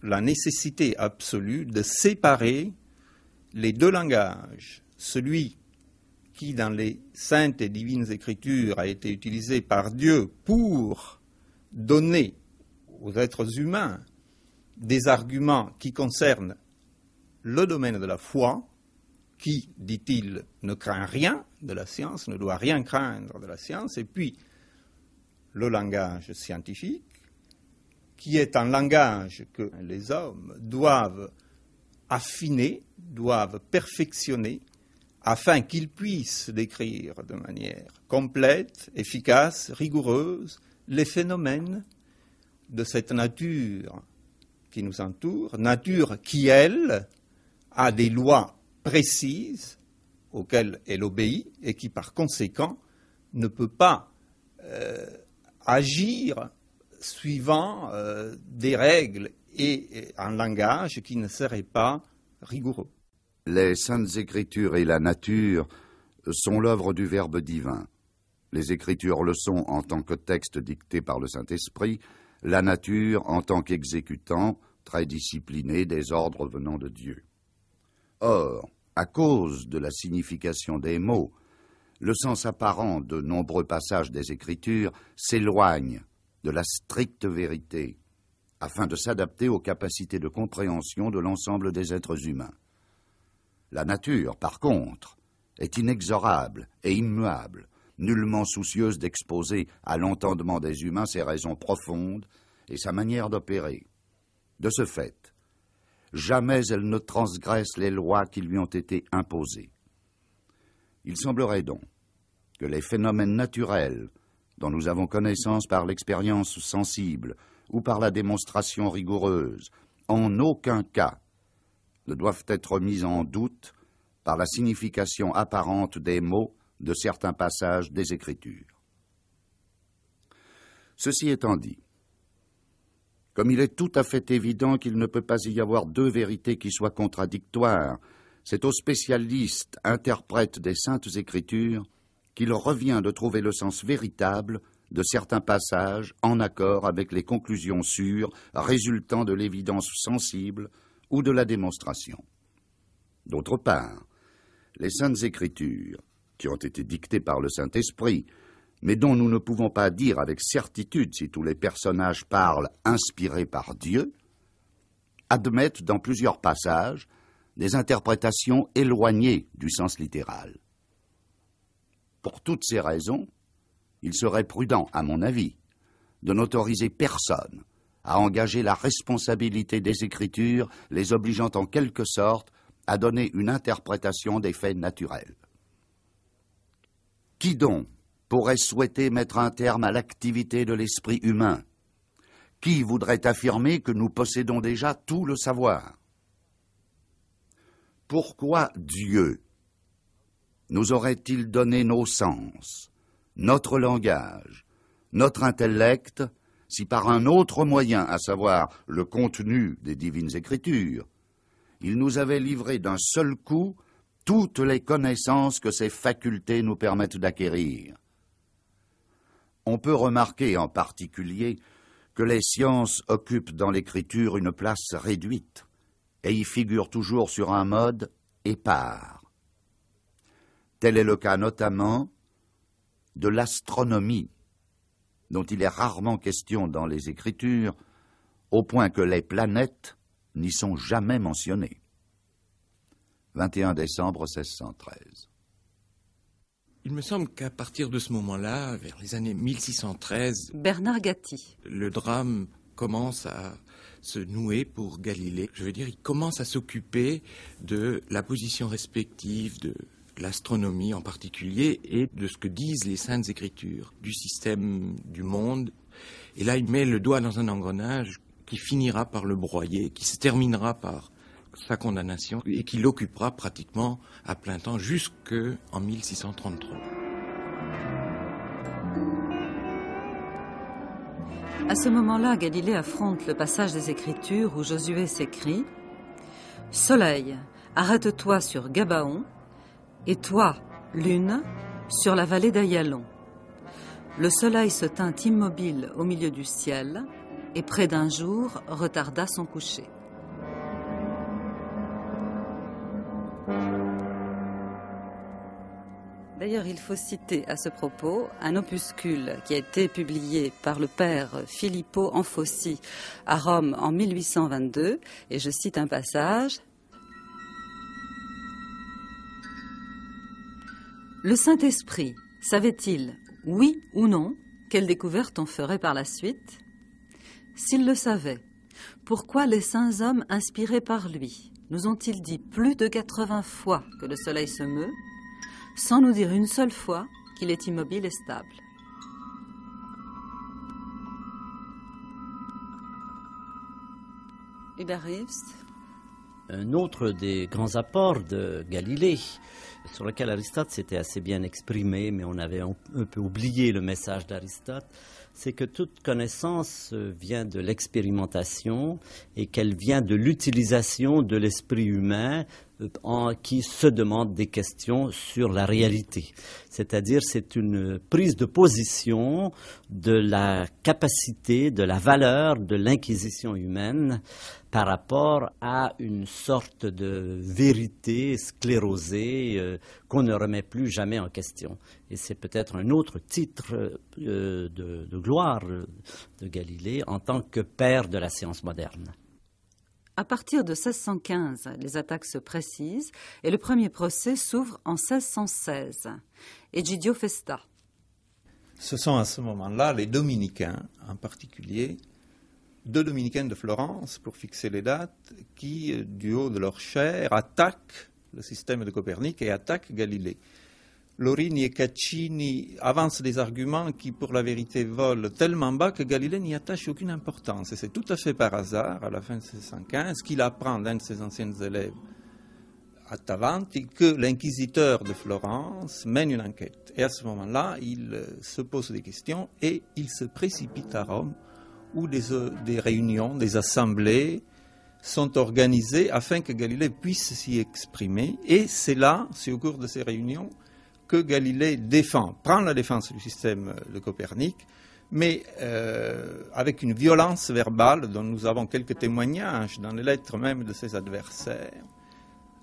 la nécessité absolue de séparer les deux langages, celui qui, dans les saintes et divines écritures, a été utilisé par Dieu pour donner aux êtres humains des arguments qui concernent le domaine de la foi, qui, dit-il, ne craint rien de la science, ne doit rien craindre de la science, et puis le langage scientifique, qui est un langage que les hommes doivent affiner, doivent perfectionner, afin qu'ils puissent décrire de manière complète, efficace, rigoureuse, les phénomènes de cette nature qui nous entoure, nature qui, elle, à des lois précises auxquelles elle obéit et qui, par conséquent, ne peut pas euh, agir suivant euh, des règles et, et un langage qui ne serait pas rigoureux. Les saintes écritures et la nature sont l'œuvre du Verbe divin. Les écritures le sont en tant que texte dicté par le Saint-Esprit, la nature en tant qu'exécutant très discipliné des ordres venant de Dieu. Or, à cause de la signification des mots, le sens apparent de nombreux passages des Écritures s'éloigne de la stricte vérité afin de s'adapter aux capacités de compréhension de l'ensemble des êtres humains. La nature, par contre, est inexorable et immuable, nullement soucieuse d'exposer à l'entendement des humains ses raisons profondes et sa manière d'opérer. De ce fait, jamais elle ne transgresse les lois qui lui ont été imposées. Il semblerait donc que les phénomènes naturels dont nous avons connaissance par l'expérience sensible ou par la démonstration rigoureuse, en aucun cas ne doivent être mis en doute par la signification apparente des mots de certains passages des Écritures. Ceci étant dit, comme il est tout à fait évident qu'il ne peut pas y avoir deux vérités qui soient contradictoires, c'est aux spécialistes, interprètes des saintes écritures, qu'il revient de trouver le sens véritable de certains passages en accord avec les conclusions sûres résultant de l'évidence sensible ou de la démonstration. D'autre part, les saintes écritures, qui ont été dictées par le Saint-Esprit, mais dont nous ne pouvons pas dire avec certitude si tous les personnages parlent inspirés par Dieu, admettent dans plusieurs passages des interprétations éloignées du sens littéral. Pour toutes ces raisons, il serait prudent, à mon avis, de n'autoriser personne à engager la responsabilité des Écritures, les obligeant en quelque sorte à donner une interprétation des faits naturels. Qui donc pourrait souhaiter mettre un terme à l'activité de l'esprit humain Qui voudrait affirmer que nous possédons déjà tout le savoir Pourquoi Dieu nous aurait-il donné nos sens, notre langage, notre intellect, si par un autre moyen, à savoir le contenu des divines écritures, il nous avait livré d'un seul coup toutes les connaissances que ces facultés nous permettent d'acquérir on peut remarquer en particulier que les sciences occupent dans l'écriture une place réduite et y figurent toujours sur un mode épars. Tel est le cas notamment de l'astronomie, dont il est rarement question dans les Écritures, au point que les planètes n'y sont jamais mentionnées. 21 décembre 1613. Il me semble qu'à partir de ce moment-là, vers les années 1613, Bernard Gatti, le drame commence à se nouer pour Galilée. Je veux dire, il commence à s'occuper de la position respective de l'astronomie en particulier et de ce que disent les saintes écritures du système du monde. Et là, il met le doigt dans un engrenage qui finira par le broyer, qui se terminera par sa condamnation et qui l'occupera pratiquement à plein temps jusqu'en 1633. À ce moment-là, Galilée affronte le passage des Écritures où Josué s'écrit Soleil, arrête-toi sur Gabaon, et toi, lune, sur la vallée d'Ayalon. Le soleil se tint immobile au milieu du ciel, et près d'un jour retarda son coucher. D'ailleurs, il faut citer à ce propos un opuscule qui a été publié par le père Filippo Anfossi à Rome en 1822, et je cite un passage. Le Saint-Esprit savait-il, oui ou non, quelle découverte on ferait par la suite S'il le savait, pourquoi les saints hommes inspirés par lui nous ont-ils dit plus de 80 fois que le soleil se meut sans nous dire une seule fois qu'il est immobile et stable. Hubert Un autre des grands apports de Galilée, sur lequel Aristote s'était assez bien exprimé, mais on avait un peu oublié le message d'Aristote, c'est que toute connaissance vient de l'expérimentation et qu'elle vient de l'utilisation de l'esprit humain en, qui se demandent des questions sur la réalité. C'est-à-dire, c'est une prise de position de la capacité, de la valeur de l'inquisition humaine par rapport à une sorte de vérité sclérosée euh, qu'on ne remet plus jamais en question. Et c'est peut-être un autre titre euh, de, de gloire euh, de Galilée en tant que père de la science moderne. À partir de 1615, les attaques se précisent et le premier procès s'ouvre en 1616. Egidio Festa. Ce sont à ce moment-là les dominicains, en particulier deux dominicains de Florence, pour fixer les dates, qui, du haut de leur chair, attaquent le système de Copernic et attaquent Galilée. Lorini et Caccini avancent des arguments qui, pour la vérité, volent tellement bas que Galilée n'y attache aucune importance. Et c'est tout à fait par hasard, à la fin de 1615, qu'il apprend d'un de ses anciens élèves à Tavanti que l'inquisiteur de Florence mène une enquête. Et à ce moment-là, il euh, se pose des questions et il se précipite à Rome, où des, euh, des réunions, des assemblées, sont organisées afin que Galilée puisse s'y exprimer. Et c'est là, c'est au cours de ces réunions, que Galilée défend, prend la défense du système de Copernic, mais euh, avec une violence verbale dont nous avons quelques témoignages dans les lettres même de ses adversaires,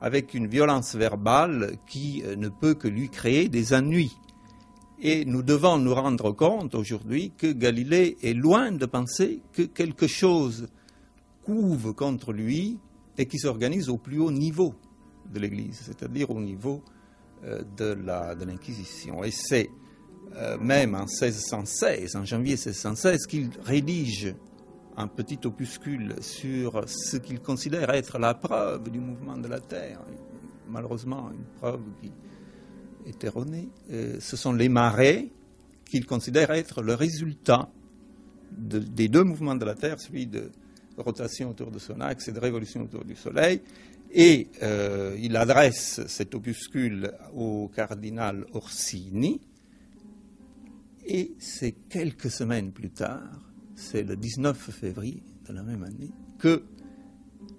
avec une violence verbale qui euh, ne peut que lui créer des ennuis. Et nous devons nous rendre compte aujourd'hui que Galilée est loin de penser que quelque chose couve contre lui et qui s'organise au plus haut niveau de l'Église, c'est-à-dire au niveau euh, de l'Inquisition. Et c'est euh, même en 1616, en janvier 1616, qu'il rédige un petit opuscule sur ce qu'il considère être la preuve du mouvement de la Terre. Malheureusement, une preuve qui est erronée. Euh, ce sont les marées qu'il considère être le résultat des deux mouvements de la Terre, celui de rotation autour de son axe et de révolution autour du Soleil, et euh, il adresse cet opuscule au cardinal Orsini. Et c'est quelques semaines plus tard, c'est le 19 février de la même année, que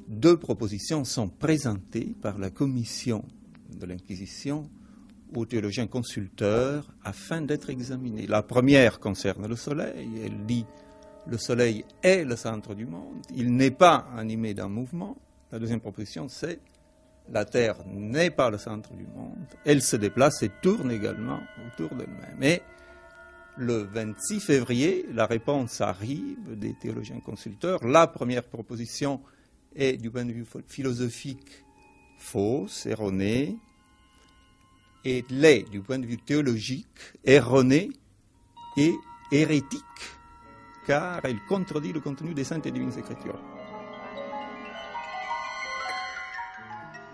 deux propositions sont présentées par la commission de l'Inquisition aux théologiens consulteurs afin d'être examinées. La première concerne le soleil. Elle dit le soleil est le centre du monde, il n'est pas animé d'un mouvement. La deuxième proposition, c'est la Terre n'est pas le centre du monde, elle se déplace et tourne également autour d'elle-même. Et le 26 février, la réponse arrive des théologiens consulteurs. La première proposition est, du point de vue philosophique, fausse, erronée, et l'est, du point de vue théologique, erronée et hérétique, car elle contredit le contenu des saintes et divines écritures.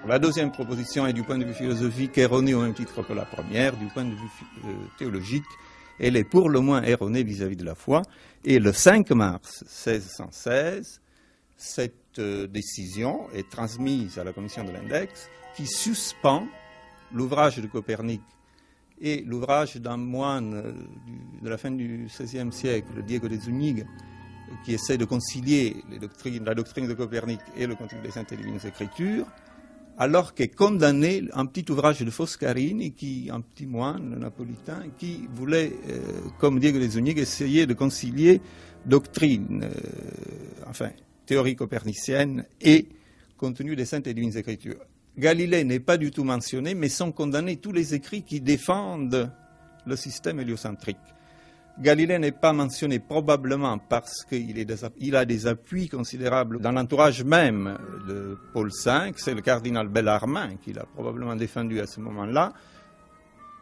La deuxième proposition est du point de vue philosophique erronée au même titre que la première, du point de vue euh, théologique, elle est pour le moins erronée vis-à-vis de la foi. Et le 5 mars 1616, cette euh, décision est transmise à la commission de l'index qui suspend l'ouvrage de Copernic et l'ouvrage d'un moine euh, de la fin du XVIe siècle, Diego de Zunig, qui essaie de concilier la doctrine de Copernic et le contenu des Saintes Écritures, alors qu'est condamné un petit ouvrage de Foscarini, qui, un petit moine napolitain, qui voulait, euh, comme Diego de Zuniga, essayer de concilier doctrine, euh, enfin, théorie copernicienne et contenu des saintes et divines écritures. Galilée n'est pas du tout mentionné, mais sont condamnés tous les écrits qui défendent le système héliocentrique. Galilée n'est pas mentionné probablement parce qu'il a des appuis considérables dans l'entourage même de Paul V. C'est le cardinal Bellarmin qui l'a probablement défendu à ce moment-là.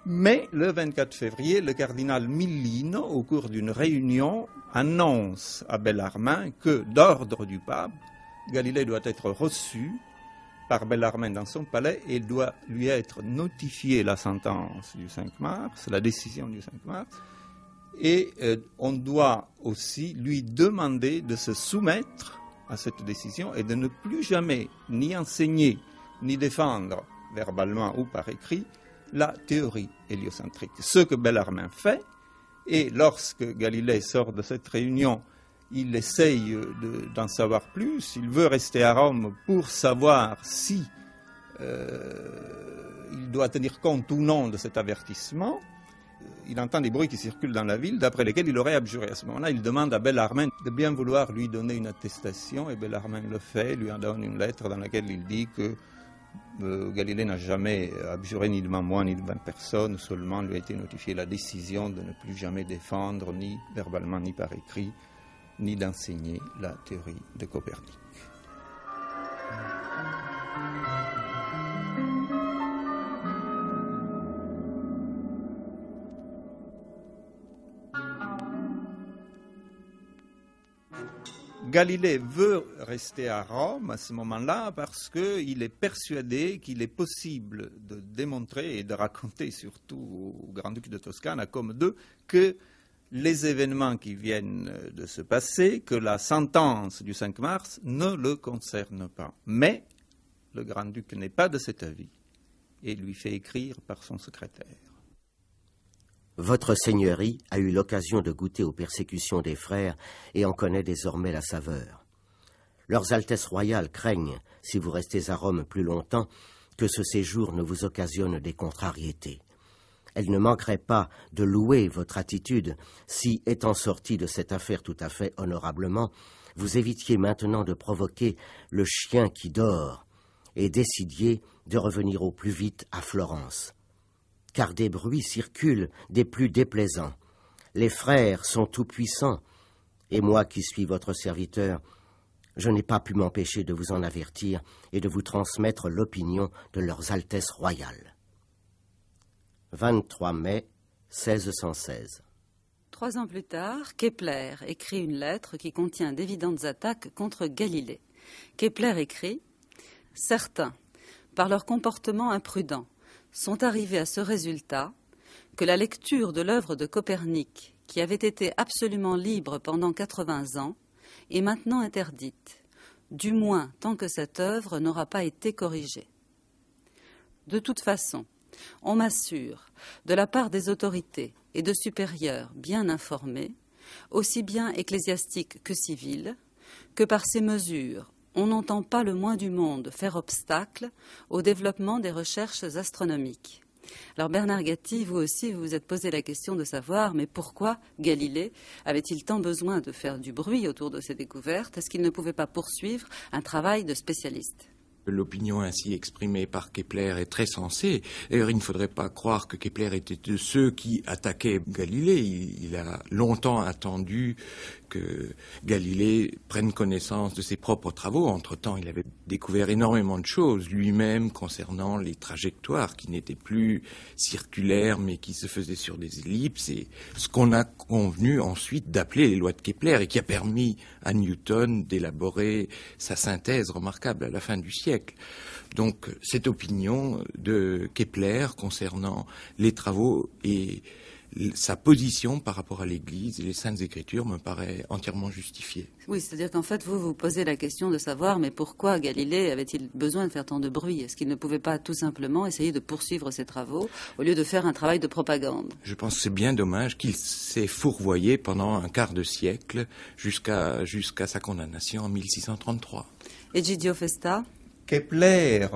Mais le 24 février, le cardinal Millino, au cours d'une réunion, annonce à Bellarmin que, d'ordre du pape, Galilée doit être reçu par Bellarmin dans son palais et doit lui être notifié la sentence du 5 mars, la décision du 5 mars et euh, on doit aussi lui demander de se soumettre à cette décision et de ne plus jamais ni enseigner ni défendre verbalement ou par écrit la théorie héliocentrique. Ce que Bellarmine fait, et lorsque Galilée sort de cette réunion, il essaye d'en savoir plus, il veut rester à Rome pour savoir si euh, il doit tenir compte ou non de cet avertissement, il entend des bruits qui circulent dans la ville, d'après lesquels il aurait abjuré. À ce moment-là, il demande à Bellarmine de bien vouloir lui donner une attestation, et Bellarmine le fait, lui en donne une lettre dans laquelle il dit que euh, Galilée n'a jamais abjuré ni devant moi, ni devant personne, seulement lui a été notifié la décision de ne plus jamais défendre, ni verbalement, ni par écrit, ni d'enseigner la théorie de Copernic. Galilée veut rester à Rome à ce moment-là parce qu'il est persuadé qu'il est possible de démontrer et de raconter surtout au Grand-Duc de Toscane, à Comme II, que les événements qui viennent de se passer, que la sentence du 5 mars ne le concerne pas. Mais le grand-duc n'est pas de cet avis et lui fait écrire par son secrétaire. Votre Seigneurie a eu l'occasion de goûter aux persécutions des frères et en connaît désormais la saveur. Leurs Altesses royales craignent, si vous restez à Rome plus longtemps, que ce séjour ne vous occasionne des contrariétés. Elles ne manqueraient pas de louer votre attitude si, étant sorti de cette affaire tout à fait honorablement, vous évitiez maintenant de provoquer le chien qui dort et décidiez de revenir au plus vite à Florence car des bruits circulent des plus déplaisants. Les frères sont tout-puissants, et moi qui suis votre serviteur, je n'ai pas pu m'empêcher de vous en avertir et de vous transmettre l'opinion de leurs Altesses royales. 23 mai 1616. Trois ans plus tard, Kepler écrit une lettre qui contient d'évidentes attaques contre Galilée. Kepler écrit Certains, par leur comportement imprudent, sont arrivés à ce résultat que la lecture de l'œuvre de Copernic, qui avait été absolument libre pendant 80 ans, est maintenant interdite, du moins tant que cette œuvre n'aura pas été corrigée. De toute façon, on m'assure, de la part des autorités et de supérieurs bien informés, aussi bien ecclésiastiques que civils, que par ces mesures on n'entend pas le moins du monde faire obstacle au développement des recherches astronomiques. Alors Bernard Gatti, vous aussi, vous vous êtes posé la question de savoir, mais pourquoi Galilée avait-il tant besoin de faire du bruit autour de ses découvertes Est-ce qu'il ne pouvait pas poursuivre un travail de spécialiste L'opinion ainsi exprimée par Kepler est très sensée. D'ailleurs, il ne faudrait pas croire que Kepler était de ceux qui attaquaient Galilée. Il, a longtemps attendu que Galilée prenne connaissance de ses propres travaux. Entre-temps, il avait découvert énormément de choses lui-même concernant les trajectoires qui n'étaient plus circulaires mais qui se faisaient sur des ellipses et ce qu'on a convenu ensuite d'appeler les lois de Kepler et qui a permis à Newton d'élaborer sa synthèse remarquable à la fin du siècle. Donc cette opinion de Kepler concernant les travaux et sa position par rapport à l'Église et les Saintes Écritures me paraît entièrement justifiée. Oui, c'est-à-dire qu'en fait, vous vous posez la question de savoir, mais pourquoi Galilée avait-il besoin de faire tant de bruit Est-ce qu'il ne pouvait pas tout simplement essayer de poursuivre ses travaux au lieu de faire un travail de propagande Je pense que c'est bien dommage qu'il s'est fourvoyé pendant un quart de siècle jusqu'à jusqu'à sa condamnation en 1633. Et Gidio Festa Kepler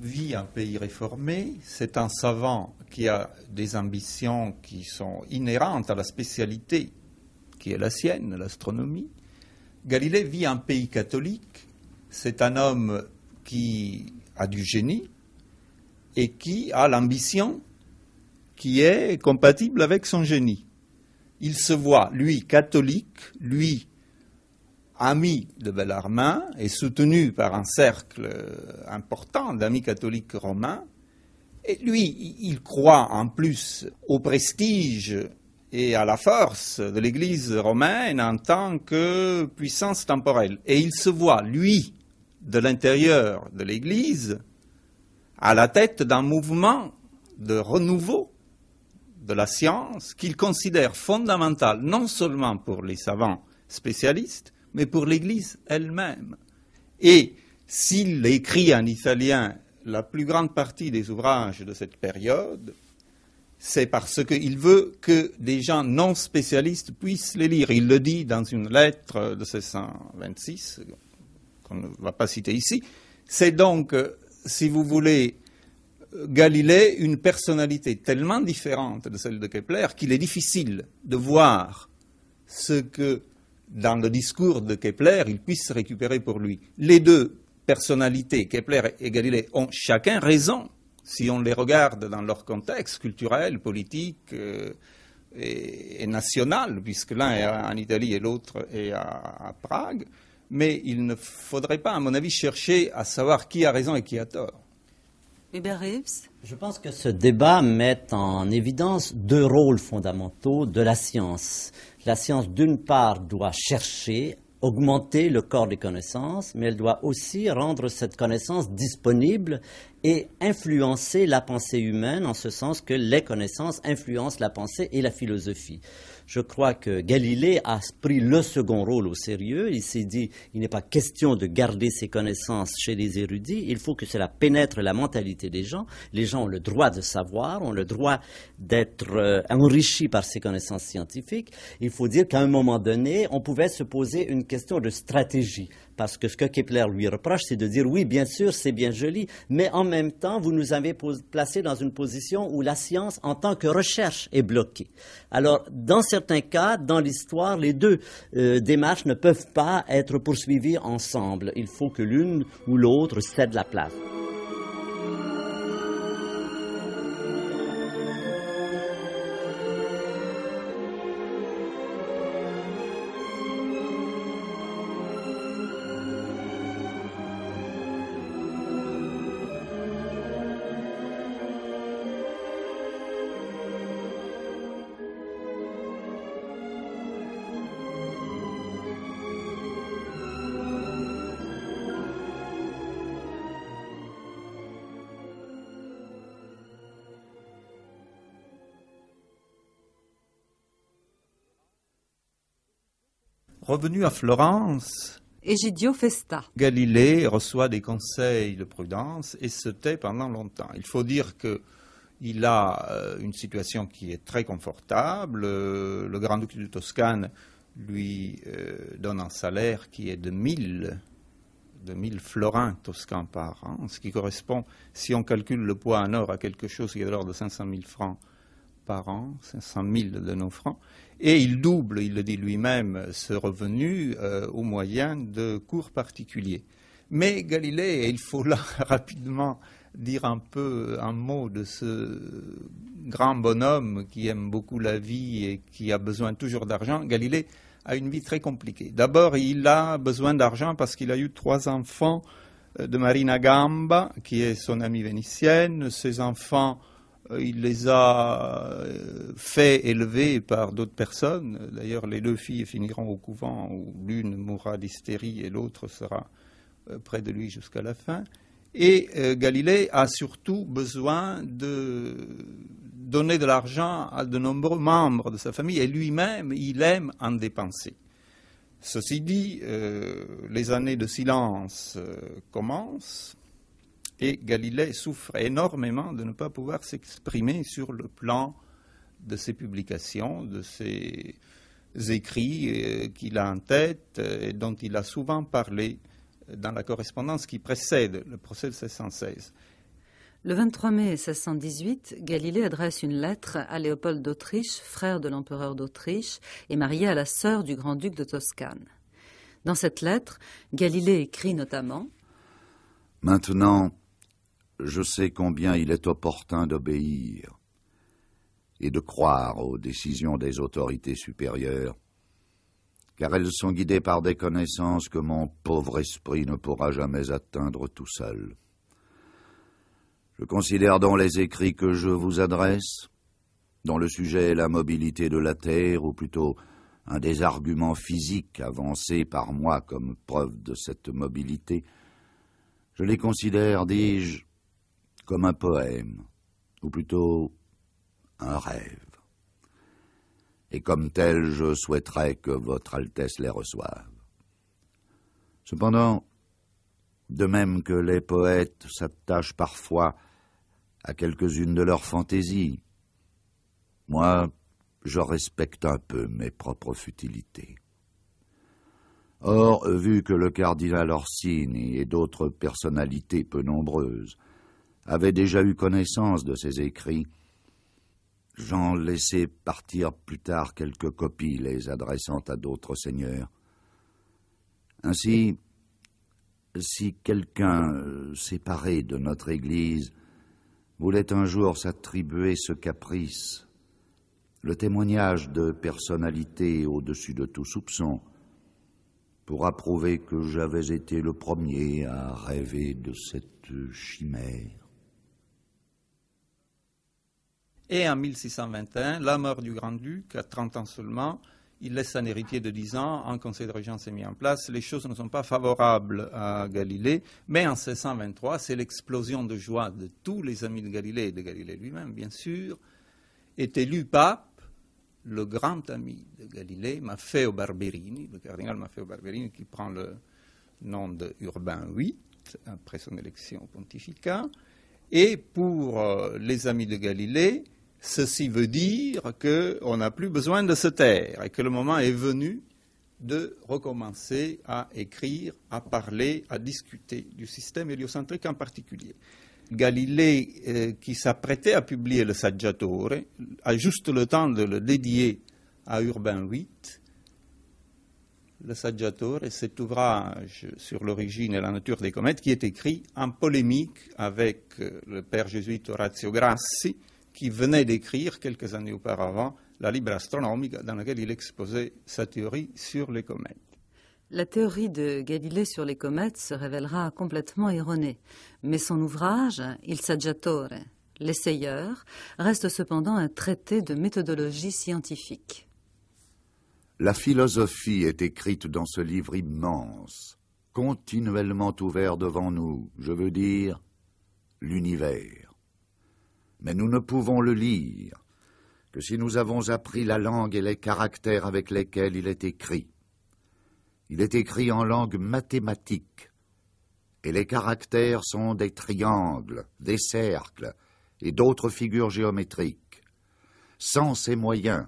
vit un pays réformé, c'est un savant qui a des ambitions qui sont inhérentes à la spécialité qui est la sienne, l'astronomie. Galilée vit un pays catholique, c'est un homme qui a du génie et qui a l'ambition qui est compatible avec son génie. Il se voit, lui, catholique, lui, ami de Bellarmin et soutenu par un cercle important d'amis catholiques romains. Et lui, il croit en plus au prestige et à la force de l'Église romaine en tant que puissance temporelle. Et il se voit, lui, de l'intérieur de l'Église, à la tête d'un mouvement de renouveau de la science qu'il considère fondamental non seulement pour les savants spécialistes, mais pour l'Église elle-même. Et s'il écrit en italien la plus grande partie des ouvrages de cette période, c'est parce qu'il veut que des gens non spécialistes puissent les lire. Il le dit dans une lettre de 1626, qu'on ne va pas citer ici. C'est donc, euh, si vous voulez, Galilée, une personnalité tellement différente de celle de Kepler qu'il est difficile de voir ce que dans le discours de Kepler, il puisse récupérer pour lui. Les deux personnalités, Kepler et Galilée, ont chacun raison, si on les regarde dans leur contexte culturel, politique euh, et, national, puisque l'un est en Italie et l'autre est à, à Prague. Mais il ne faudrait pas, à mon avis, chercher à savoir qui a raison et qui a tort. Hubert Reeves Je pense que ce débat met en évidence deux rôles fondamentaux de la science la science, d'une part, doit chercher, augmenter le corps des connaissances, mais elle doit aussi rendre cette connaissance disponible et influencer la pensée humaine en ce sens que les connaissances influencent la pensée et la philosophie je crois que Galilée a pris le second rôle au sérieux. Il s'est dit, il n'est pas question de garder ses connaissances chez les érudits, il faut que cela pénètre la mentalité des gens. Les gens ont le droit de savoir, ont le droit d'être euh, enrichis par ces connaissances scientifiques. Il faut dire qu'à un moment donné, on pouvait se poser une question de stratégie. Parce que ce que Kepler lui reproche, c'est de dire oui, bien sûr, c'est bien joli, mais en même temps, vous nous avez placé dans une position où la science, en tant que recherche, est bloquée. Alors, dans certains cas, dans l'histoire, les deux euh, démarches ne peuvent pas être poursuivies ensemble. Il faut que l'une ou l'autre cède la place. Revenu à Florence, Galilée reçoit des conseils de prudence et se tait pendant longtemps. Il faut dire que il a euh, une situation qui est très confortable. Euh, le grand-duc de Toscane lui euh, donne un salaire qui est de mille, de florins toscans par an, ce qui correspond, si on calcule le poids en or, à quelque chose qui est de l'ordre de 500 000 francs par an, 500 000 de nos francs, et il double, il le dit lui-même, ce revenu euh, au moyen de cours particuliers. Mais Galilée, et il faut là rapidement dire un peu un mot de ce grand bonhomme qui aime beaucoup la vie et qui a besoin toujours d'argent, Galilée a une vie très compliquée. D'abord, il a besoin d'argent parce qu'il a eu trois enfants euh, de Marina Gamba, qui est son amie vénitienne. Ses enfants il les a euh, fait élever par d'autres personnes. D'ailleurs, les deux filles finiront au couvent où l'une mourra d'hystérie et l'autre sera euh, près de lui jusqu'à la fin. Et euh, Galilée a surtout besoin de donner de l'argent à de nombreux membres de sa famille et lui-même, il aime en dépenser. Ceci dit, les années de silence commencent et Galilée souffre énormément de ne pas pouvoir s'exprimer sur le plan de ses publications, de ses écrits euh, qu'il a en tête euh, et dont il a souvent parlé dans la correspondance qui précède le procès de 1616. Le 23 mai 1618, Galilée adresse une lettre à Léopold d'Autriche, frère de l'empereur d'Autriche et marié à la sœur du grand-duc de Toscane. Dans cette lettre, Galilée écrit notamment Maintenant, je sais combien il est opportun d'obéir et de croire aux décisions des autorités supérieures, car elles sont guidées par des connaissances que mon pauvre esprit ne pourra jamais atteindre tout seul. Je considère dans les écrits que je vous adresse, dont le sujet est la mobilité de la Terre, ou plutôt un des arguments physiques avancés par moi comme preuve de cette mobilité, je les considère, dis-je, comme un poème, ou plutôt un rêve. Et comme tel, je souhaiterais que Votre Altesse les reçoive. Cependant, de même que les poètes s'attachent parfois à quelques-unes de leurs fantaisies, moi, je respecte un peu mes propres futilités. Or, vu que le cardinal Orsini et d'autres personnalités peu nombreuses avait déjà eu connaissance de ses écrits. J'en laissais partir plus tard quelques copies, les adressant à d'autres seigneurs. Ainsi, si quelqu'un, euh, séparé de notre Église, voulait un jour s'attribuer ce caprice, le témoignage de personnalité au-dessus de tout soupçon, pourra prouver que j'avais été le premier à rêver de cette chimère. Et en 1621, la mort du grand-duc, à 30 ans seulement, il laisse un héritier de 10 ans, un conseil de régence est mis en place, les choses ne sont pas favorables à Galilée, mais en 1623, c'est l'explosion de joie de tous les amis de Galilée et de Galilée lui-même, bien sûr, est élu pape, le grand ami de Galilée, Maffeo Barberini, le cardinal Maffeo Barberini qui prend le nom de Urbain VIII après son élection au pontificat, et pour euh, les amis de Galilée, Ceci veut dire qu'on n'a plus besoin de se taire et que le moment est venu de recommencer à écrire, à parler, à discuter du système héliocentrique en particulier. Galilée, euh, qui s'apprêtait à publier le Saggiatore, a juste le temps de le dédier à Urbain VIII. Le Saggiatore, cet ouvrage sur l'origine et la nature des comètes, qui est écrit en polémique avec euh, le père jésuite Orazio Grassi, qui venait d'écrire quelques années auparavant la Libre Astronomica, dans laquelle il exposait sa théorie sur les comètes. La théorie de Galilée sur les comètes se révélera complètement erronée, mais son ouvrage, Il Saggiatore, l'essayeur, reste cependant un traité de méthodologie scientifique. La philosophie est écrite dans ce livre immense, continuellement ouvert devant nous, je veux dire l'univers mais nous ne pouvons le lire que si nous avons appris la langue et les caractères avec lesquels il est écrit. Il est écrit en langue mathématique, et les caractères sont des triangles, des cercles et d'autres figures géométriques. Sans ces moyens,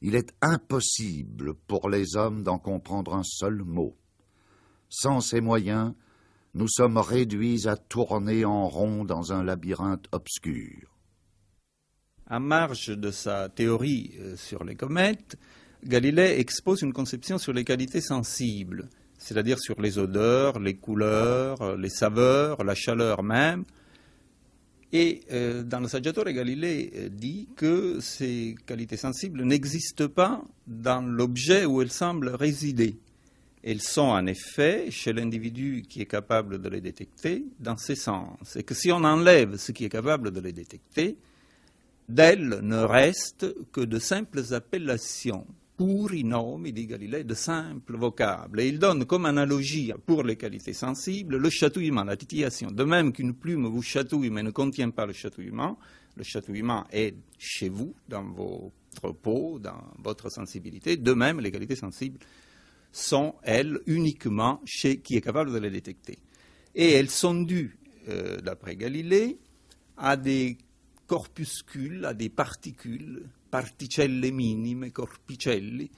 il est impossible pour les hommes d'en comprendre un seul mot. Sans ces moyens, nous sommes réduits à tourner en rond dans un labyrinthe obscur. À marge de sa théorie euh, sur les comètes, Galilée expose une conception sur les qualités sensibles, c'est-à-dire sur les odeurs, les couleurs, euh, les saveurs, la chaleur même. Et euh, dans le Saggiatore, Galilée dit que ces qualités sensibles n'existent pas dans l'objet où elles semblent résider elles sont en effet, chez l'individu qui est capable de les détecter, dans ces sens. Et que si on enlève ce qui est capable de les détecter, d'elles ne restent que de simples appellations, pour homme, il dit Galilée, de simples vocables. Et il donne comme analogie pour les qualités sensibles le chatouillement, la titillation. De même qu'une plume vous chatouille mais ne contient pas le chatouillement, le chatouillement est chez vous, dans votre peau, dans votre sensibilité, de même les qualités sensibles sont, elles, uniquement chez qui est capable de les détecter. Et elles sont dues, euh, d'après Galilée, à des corpuscules, à des particules, particelles minimes corpicelli,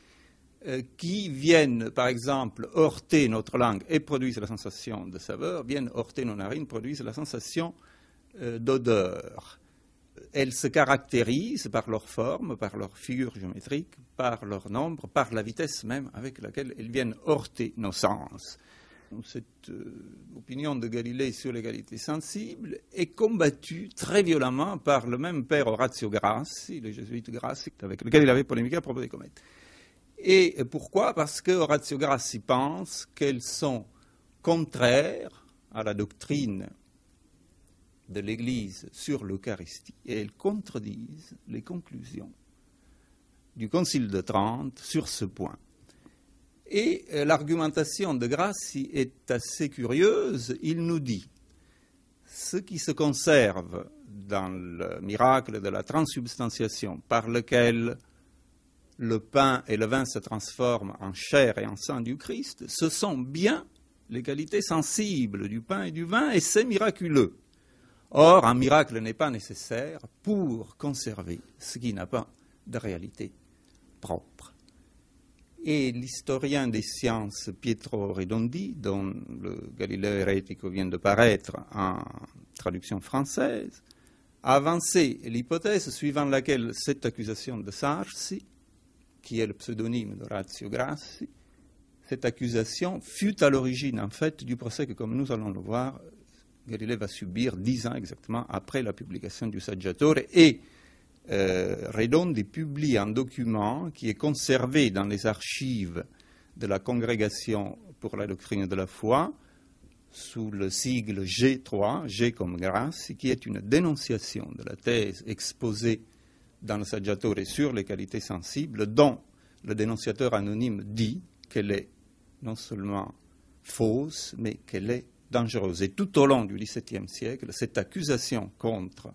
euh, qui viennent, par exemple, heurter notre langue et produisent la sensation de saveur, viennent heurter nos narines, produisent la sensation euh, d'odeur elles se caractérisent par leur forme, par leur figure géométrique, par leur nombre, par la vitesse même avec laquelle elles viennent heurter nos sens. Cette euh, opinion de Galilée sur l'égalité sensible est combattue très violemment par le même père Horatio Grassi, le jésuite Grassi, avec lequel il avait polémiqué à propos des comètes. Et pourquoi Parce que Horatio Grassi pense qu'elles sont contraires à la doctrine de l'Église sur l'Eucharistie et elles contredisent les conclusions du Concile de Trente sur ce point. Et euh, l'argumentation de Grassi est assez curieuse. Il nous dit ce qui se conserve dans le miracle de la transubstantiation par lequel le pain et le vin se transforment en chair et en sang du Christ, ce sont bien les qualités sensibles du pain et du vin, et c'est miraculeux. Or, un miracle n'est pas nécessaire pour conserver ce qui n'a pas de réalité propre. Et l'historien des sciences Pietro Redondi, dont le Galileo hérético vient de paraître en traduction française, a avancé l'hypothèse suivant laquelle cette accusation de Sarsi, qui est le pseudonyme Ratio Grassi, cette accusation fut à l'origine en fait du procès que, comme nous allons le voir, Galilée va subir dix ans exactement après la publication du Saggiatore et euh, Redondi publie un document qui est conservé dans les archives de la Congrégation pour la doctrine de la foi sous le sigle G3, G comme grâce, qui est une dénonciation de la thèse exposée dans le Saggiatore sur les qualités sensibles, dont le dénonciateur anonyme dit qu'elle est non seulement fausse, mais qu'elle est dangereuse. Et tout au long du XVIIe siècle, cette accusation contre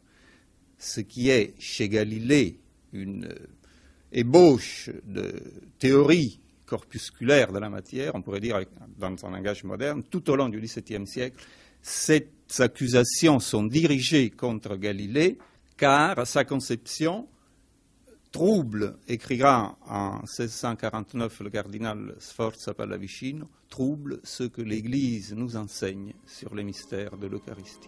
ce qui est chez Galilée une euh, ébauche de théorie corpusculaire de la matière, on pourrait dire dans son langage moderne, tout au long du XVIIe siècle, ces accusations sont dirigées contre Galilée car sa conception trouble, écrira en 1649 le cardinal Sforza Pallavicino, trouble ce que l'Église nous enseigne sur les mystères de l'Eucharistie.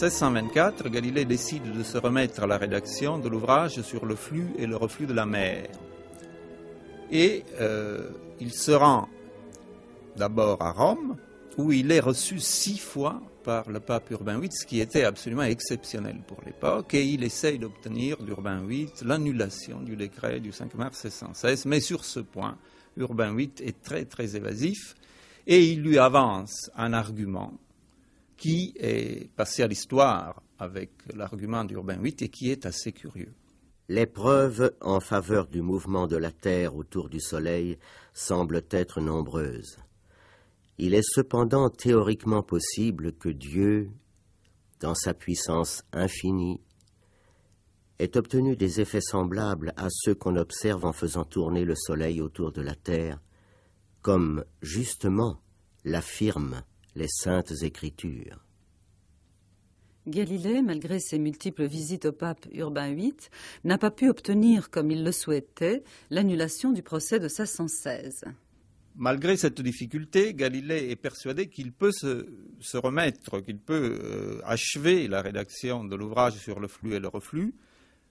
1624, Galilée décide de se remettre à la rédaction de l'ouvrage sur le flux et le reflux de la mer. Et euh, il se rend d'abord à Rome, où il est reçu six fois par le pape Urbain VIII, ce qui était absolument exceptionnel pour l'époque, et il essaye d'obtenir d'Urbain VIII l'annulation du décret du 5 mars 1616, mais sur ce point, Urbain VIII est très très évasif, et il lui avance un argument qui est passé à l'histoire avec l'argument d'Urbain VIII et qui est assez curieux. Les preuves en faveur du mouvement de la Terre autour du Soleil semblent être nombreuses. Il est cependant théoriquement possible que Dieu, dans sa puissance infinie, ait obtenu des effets semblables à ceux qu'on observe en faisant tourner le Soleil autour de la Terre, comme justement l'affirme les saintes écritures. Galilée, malgré ses multiples visites au pape Urbain VIII, n'a pas pu obtenir, comme il le souhaitait, l'annulation du procès de 1616. Malgré cette difficulté, Galilée est persuadé qu'il peut se, remettre, qu'il peut euh, achever la rédaction de l'ouvrage sur le flux et le reflux,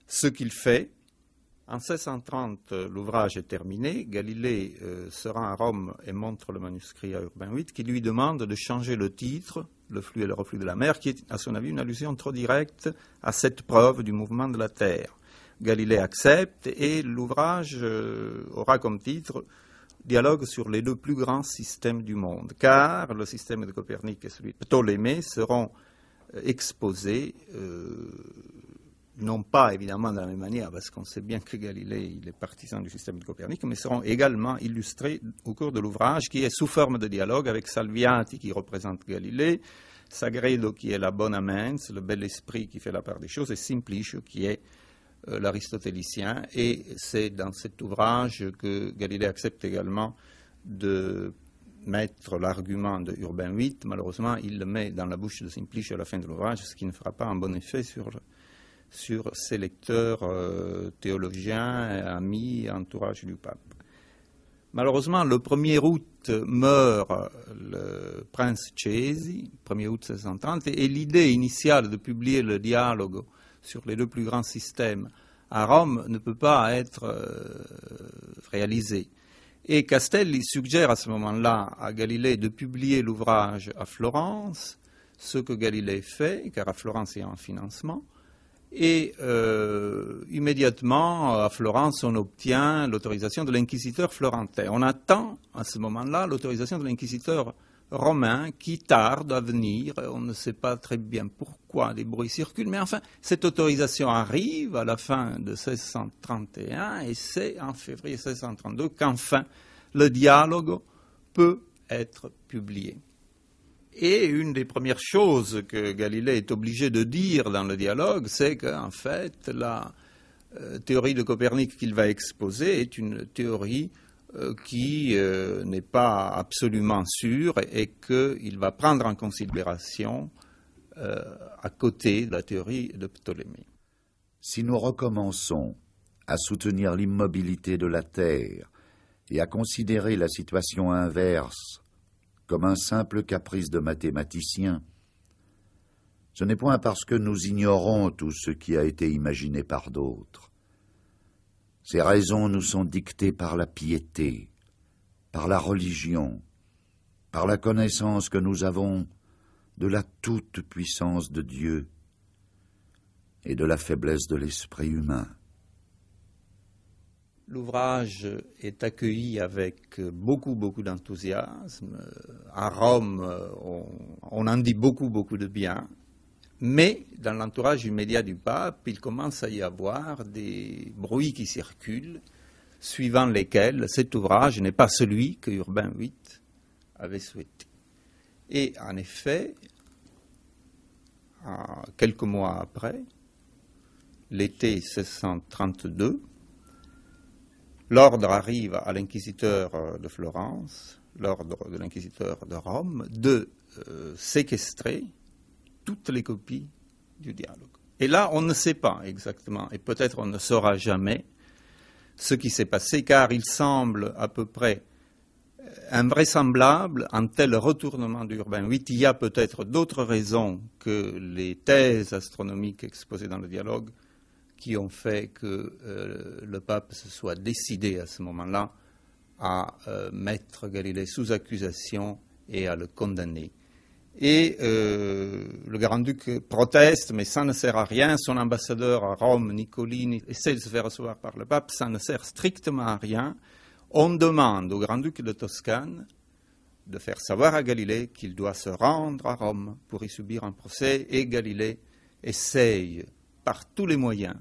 ce qu'il fait, en 1630, euh, l'ouvrage est terminé. Galilée euh, se rend à Rome et montre le manuscrit à Urbain VIII qui lui demande de changer le titre, Le flux et le reflux de la mer, qui est à son avis une allusion trop directe à cette preuve du mouvement de la Terre. Galilée accepte et l'ouvrage euh, aura comme titre Dialogue sur les deux plus grands systèmes du monde, car le système de Copernic et celui de Ptolémée seront exposés non pas évidemment de la même manière, parce qu'on sait bien que Galilée, il est partisan du système de Copernic, mais seront également illustrés au cours de l'ouvrage qui est sous forme de dialogue avec Salviati qui représente Galilée, Sagredo qui est la bonne amens, le bel esprit qui fait la part des choses, et Simplicio qui est euh, l'aristotélicien. Et c'est dans cet ouvrage que Galilée accepte également de mettre l'argument de Urbain VIII. Malheureusement, il le met dans la bouche de Simplicio à la fin de l'ouvrage, ce qui ne fera pas un bon effet sur sur ses lecteurs euh, théologiens, amis, entourage du pape. Malheureusement, le 1er août meurt le prince Cesi, 1er août 1630, et l'idée initiale de publier le dialogue sur les deux plus grands systèmes à Rome ne peut pas être euh, réalisée. Et Castelli suggère à ce moment-là à Galilée de publier l'ouvrage à Florence, ce que Galilée fait, car à Florence il y a un financement, et euh, immédiatement, à Florence, on obtient l'autorisation de l'inquisiteur florentin. On attend à ce moment-là l'autorisation de l'inquisiteur romain qui tarde à venir. On ne sait pas très bien pourquoi les bruits circulent, mais enfin, cette autorisation arrive à la fin de 1631 et c'est en février 1632 qu'enfin le dialogue peut être publié. Et une des premières choses que Galilée est obligé de dire dans le dialogue, c'est qu'en fait, la euh, théorie de Copernic qu'il va exposer est une théorie euh, qui euh, n'est pas absolument sûre et, et qu'il va prendre en considération à côté de la théorie de Ptolémée. Si nous recommençons à soutenir l'immobilité de la Terre et à considérer la situation inverse comme un simple caprice de mathématicien. Ce n'est point parce que nous ignorons tout ce qui a été imaginé par d'autres. Ces raisons nous sont dictées par la piété, par la religion, par la connaissance que nous avons de la toute-puissance de Dieu et de la faiblesse de l'esprit humain. L'ouvrage est accueilli avec beaucoup, beaucoup d'enthousiasme. À Rome, on, en dit beaucoup, beaucoup de bien. Mais dans l'entourage immédiat du pape, il commence à y avoir des bruits qui circulent, suivant lesquels cet ouvrage n'est pas celui que Urbain VIII avait souhaité. Et en effet, quelques mois après, l'été 1632, L'ordre arrive à l'inquisiteur euh, de Florence, l'ordre de l'inquisiteur de Rome, de euh, séquestrer toutes les copies du dialogue. Et là, on ne sait pas exactement, et peut-être on ne saura jamais ce qui s'est passé, car il semble à peu près euh, invraisemblable un tel retournement d'Urbain Oui, Il y a peut-être d'autres raisons que les thèses astronomiques exposées dans le dialogue qui ont fait que euh, le pape se soit décidé à ce moment-là à euh, mettre Galilée sous accusation et à le condamner. Et euh, le grand-duc proteste, mais ça ne sert à rien. Son ambassadeur à Rome, Nicoline, essaie de se faire recevoir par le pape, ça ne sert strictement à rien. On demande au grand-duc de Toscane de faire savoir à Galilée qu'il doit se rendre à Rome pour y subir un procès, et Galilée essaye par tous les moyens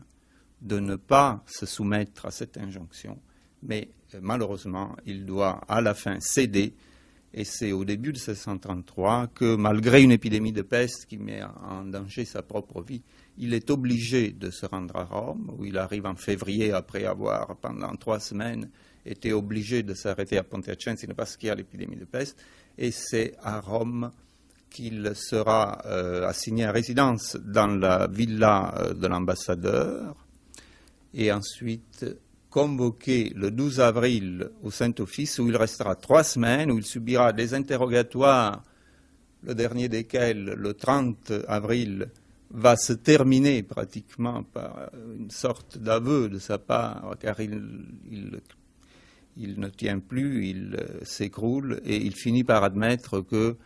de ne pas se soumettre à cette injonction, mais euh, malheureusement, il doit à la fin céder. Et c'est au début de 1633 que, malgré une épidémie de peste qui met en danger sa propre vie, il est obligé de se rendre à Rome, où il arrive en février après avoir, pendant trois semaines, été obligé de s'arrêter à Pontiacensi parce qu'il y a l'épidémie de peste. Et c'est à Rome qu'il sera euh, assigné à résidence dans la villa euh, de l'ambassadeur, et ensuite convoqué le 12 avril au Saint-Office où il restera trois semaines, où il subira des interrogatoires, le dernier desquels, le 30 avril, va se terminer pratiquement par euh, une sorte d'aveu de sa part, car il, il ne tient plus, il euh, s'écroule et il finit par admettre que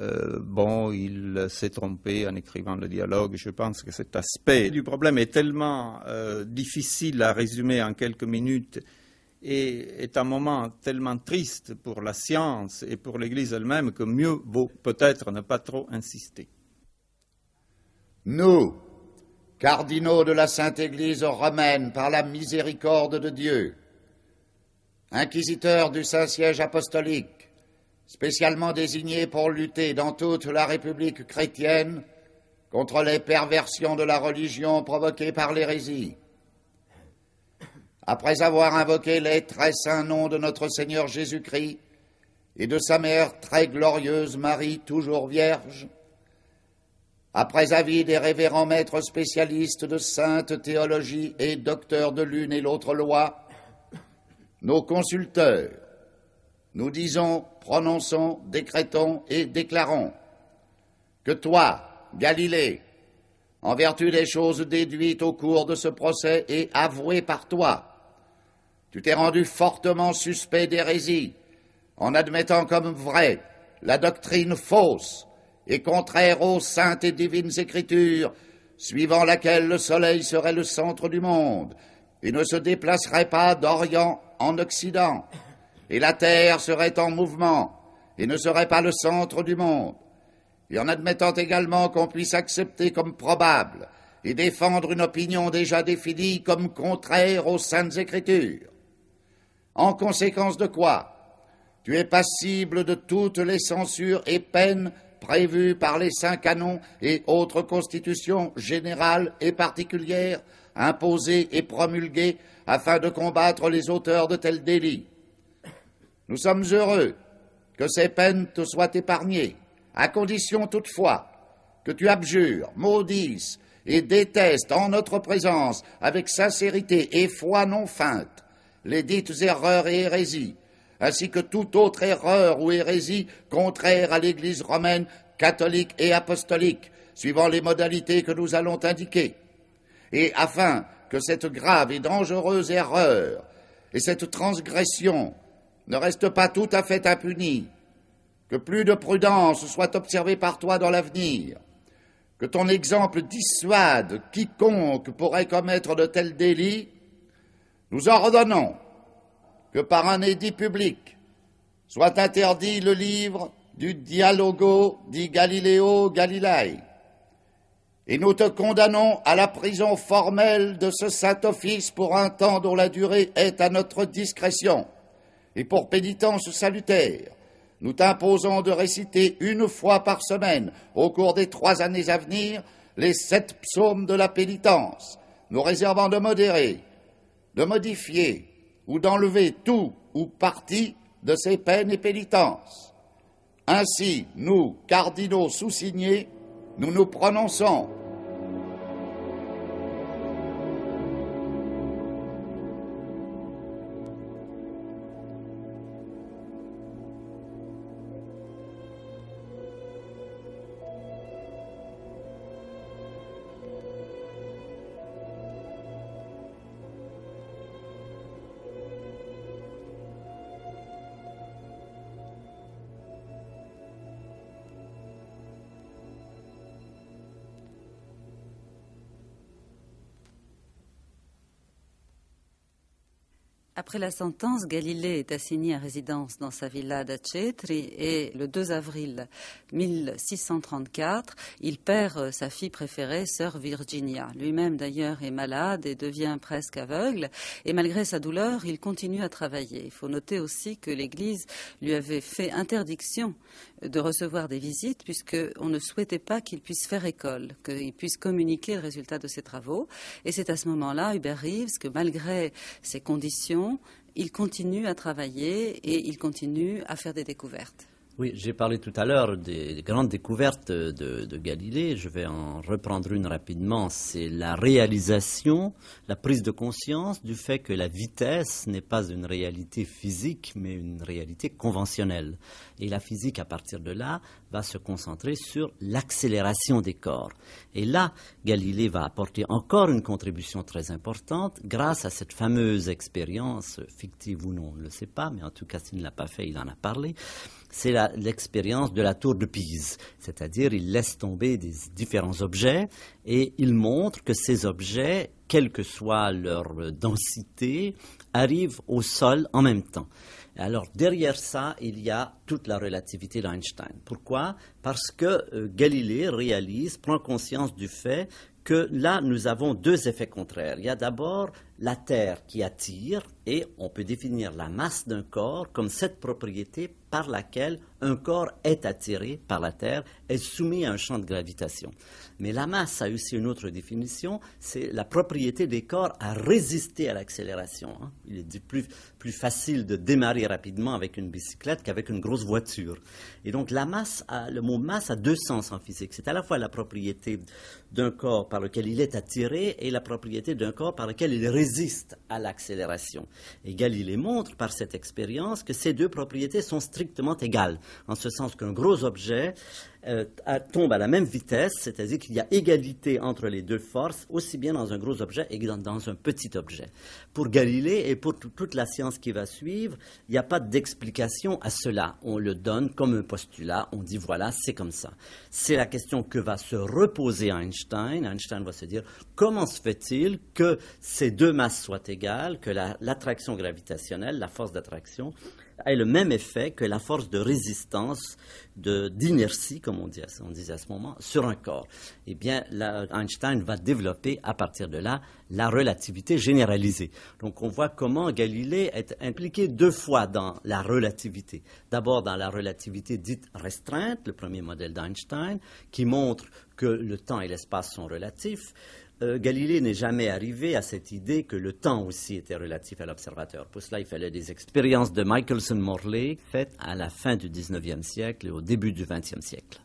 euh, bon, il s'est trompé en écrivant le dialogue. Je pense que cet aspect du problème est tellement euh, difficile à résumer en quelques minutes et est un moment tellement triste pour la science et pour l'Église elle-même que mieux vaut peut-être ne pas trop insister. Nous, cardinaux de la Sainte Église romaine, par la miséricorde de Dieu, inquisiteurs du Saint-Siège apostolique, spécialement désigné pour lutter dans toute la République chrétienne contre les perversions de la religion provoquées par l'hérésie. Après avoir invoqué les très saints noms de notre Seigneur Jésus-Christ et de sa mère très glorieuse Marie, toujours vierge, après avis des révérends maîtres spécialistes de sainte théologie et docteurs de l'une et l'autre loi, nos consulteurs, nous disons prononçons, décrétons et déclarons que toi, Galilée, en vertu des choses déduites au cours de ce procès et avouées par toi, tu t'es rendu fortement suspect d'hérésie en admettant comme vrai la doctrine fausse et contraire aux saintes et divines écritures, suivant laquelle le soleil serait le centre du monde et ne se déplacerait pas d'Orient en Occident et la Terre serait en mouvement et ne serait pas le centre du monde, et en admettant également qu'on puisse accepter comme probable et défendre une opinion déjà définie comme contraire aux saintes écritures. En conséquence de quoi, tu es passible de toutes les censures et peines prévues par les saints canons et autres constitutions générales et particulières imposées et promulguées afin de combattre les auteurs de tels délits. Nous sommes heureux que ces peines te soient épargnées, à condition toutefois que tu abjures, maudisses et détestes en notre présence, avec sincérité et foi non feinte, les dites erreurs et hérésies, ainsi que toute autre erreur ou hérésie contraire à l'Église romaine, catholique et apostolique, suivant les modalités que nous allons indiquer, et afin que cette grave et dangereuse erreur et cette transgression ne reste pas tout à fait impuni, que plus de prudence soit observée par toi dans l'avenir, que ton exemple dissuade quiconque pourrait commettre de tels délits, nous ordonnons que par un édit public soit interdit le livre du Dialogo di Galileo Galilei, et nous te condamnons à la prison formelle de ce Saint-Office pour un temps dont la durée est à notre discrétion et pour pénitence salutaire, nous t'imposons de réciter une fois par semaine, au cours des trois années à venir, les sept psaumes de la pénitence, nous réservant de modérer, de modifier ou d'enlever tout ou partie de ces peines et pénitences. Ainsi, nous, cardinaux sous-signés, nous nous prononçons Après la sentence, Galilée est assigné à résidence dans sa villa d'Acetri et le 2 avril 1634, il perd euh, sa fille préférée, sœur Virginia. Lui-même d'ailleurs est malade et devient presque aveugle et malgré sa douleur, il continue à travailler. Il faut noter aussi que l'Église lui avait fait interdiction de recevoir des visites puisqu'on ne souhaitait pas qu'il puisse faire école, qu'il puisse communiquer le résultat de ses travaux. Et c'est à ce moment-là, Hubert Reeves, que malgré ses conditions, il continue à travailler et il continue à faire des découvertes. Oui, j'ai parlé tout à l'heure des grandes découvertes de, de, Galilée. Je vais en reprendre une rapidement. C'est la réalisation, la prise de conscience du fait que la vitesse n'est pas une réalité physique, mais une réalité conventionnelle. Et la physique, à partir de là, va se concentrer sur l'accélération des corps. Et là, Galilée va apporter encore une contribution très importante grâce à cette fameuse expérience, fictive ou non, on ne le sait pas, mais en tout cas, s'il ne l'a pas fait, il en a parlé c'est l'expérience de la tour de Pise, c'est-à-dire il laisse tomber des différents objets et il montre que ces objets, quelle que soit leur densité, arrivent au sol en même temps. Alors derrière ça, il y a toute la relativité d'Einstein. Pourquoi Parce que euh, Galilée réalise, prend conscience du fait que là, nous avons deux effets contraires. Il y a d'abord la Terre qui attire, et on peut définir la masse d'un corps comme cette propriété par laquelle un corps est attiré par la Terre, est soumis à un champ de gravitation. Mais la masse a aussi une autre définition, c'est la propriété des corps à résister à l'accélération. Hein. Il est plus, plus facile de démarrer rapidement avec une bicyclette qu'avec une grosse voiture. Et donc la masse, le mot masse a deux sens en physique. C'est à la fois la propriété d'un corps par lequel il est attiré et la propriété d'un corps par lequel il résiste à l'accélération. Et Galilée montre par cette expérience que ces deux propriétés sont strictement égale, en ce sens qu'un gros objet euh, tombe à la même vitesse, c'est-à-dire qu'il y a égalité entre les deux forces, aussi bien dans un gros objet que dans, un petit objet. Pour Galilée et pour toute la science qui va suivre, il n'y a pas d'explication à cela. On le donne comme un postulat, on dit voilà, c'est comme ça. C'est la question que va se reposer Einstein. Einstein va se dire comment se fait-il que ces deux masses soient égales, que l'attraction gravitationnelle, la force d'attraction, a le même effet que la force de résistance, de, d'inertie, comme on, dit, on disait à ce moment, sur un corps. Eh bien, Einstein va développer à partir de là la relativité généralisée. Donc, on voit comment Galilée est impliqué deux fois dans la relativité. D'abord, dans la relativité dite restreinte, le premier modèle d'Einstein, qui montre que le temps et l'espace sont relatifs. Euh, Galilée n'est jamais arrivé à cette idée que le temps aussi était relatif à l'observateur. Pour cela, il fallait des expériences de Michelson-Morley faites à la fin du 19e siècle et au début du 20e siècle.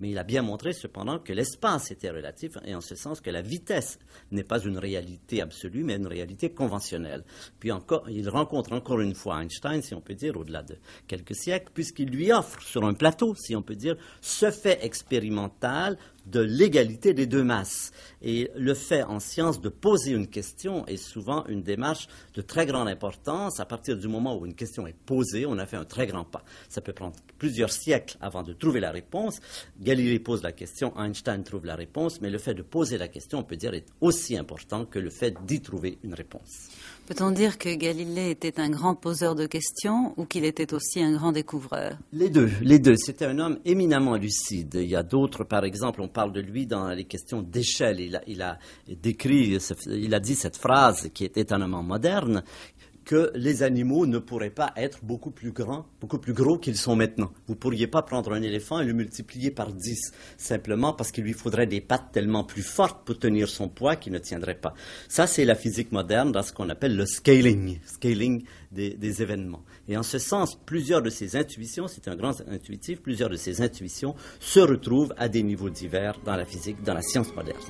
Mais il a bien montré cependant que l'espace était relatif et en ce sens que la vitesse n'est pas une réalité absolue mais une réalité conventionnelle. Puis encore, il rencontre encore une fois Einstein, si on peut dire, au-delà de quelques siècles, puisqu'il lui offre sur un plateau, si on peut dire, ce fait expérimental de l'égalité des deux masses. Et le fait en science de poser une question est souvent une démarche de très grande importance. À partir du moment où une question est posée, on a fait un très grand pas. Ça peut prendre plusieurs siècles avant de trouver la réponse. Galilée pose la question, Einstein trouve la réponse, mais le fait de poser la question, on peut dire, est aussi important que le fait d'y trouver une réponse. Peut-on dire que Galilée était un grand poseur de questions ou qu'il était aussi un grand découvreur Les deux, les deux. C'était un homme éminemment lucide. Il y a d'autres, par exemple, on parle de lui dans les questions d'échelle. Il a, décrit, il a dit cette phrase qui est étonnamment moderne, que les animaux ne pourraient pas être beaucoup plus grands, beaucoup plus gros qu'ils sont maintenant. Vous ne pourriez pas prendre un éléphant et le multiplier par 10, simplement parce qu'il lui faudrait des pattes tellement plus fortes pour tenir son poids qu'il ne tiendrait pas. Ça, c'est la physique moderne dans ce qu'on appelle le scaling, scaling des, des, événements. Et en ce sens, plusieurs de ces intuitions, c'est un grand intuitif, plusieurs de ces intuitions se retrouvent à des niveaux divers dans la physique, dans la science moderne.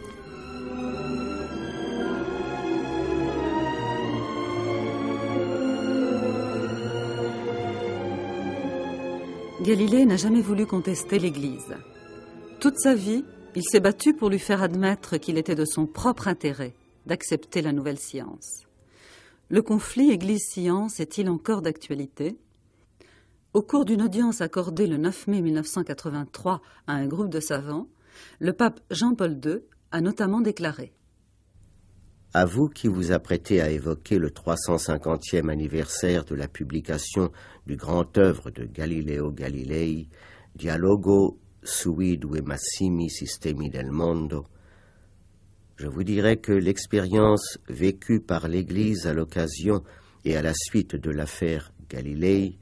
Galilée n'a jamais voulu contester l'Église. Toute sa vie, il s'est battu pour lui faire admettre qu'il était de son propre intérêt d'accepter la nouvelle science. Le conflit Église-science est-il encore d'actualité Au cours d'une audience accordée le 9 mai 1983 à un groupe de savants, le pape Jean-Paul II a notamment déclaré à vous qui vous apprêtez à évoquer le 350e anniversaire de la publication du grand œuvre de Galileo Galilei, Dialogo sui due massimi sistemi del mondo, je vous dirais que l'expérience vécue par l'Église à l'occasion et à la suite de l'affaire Galilei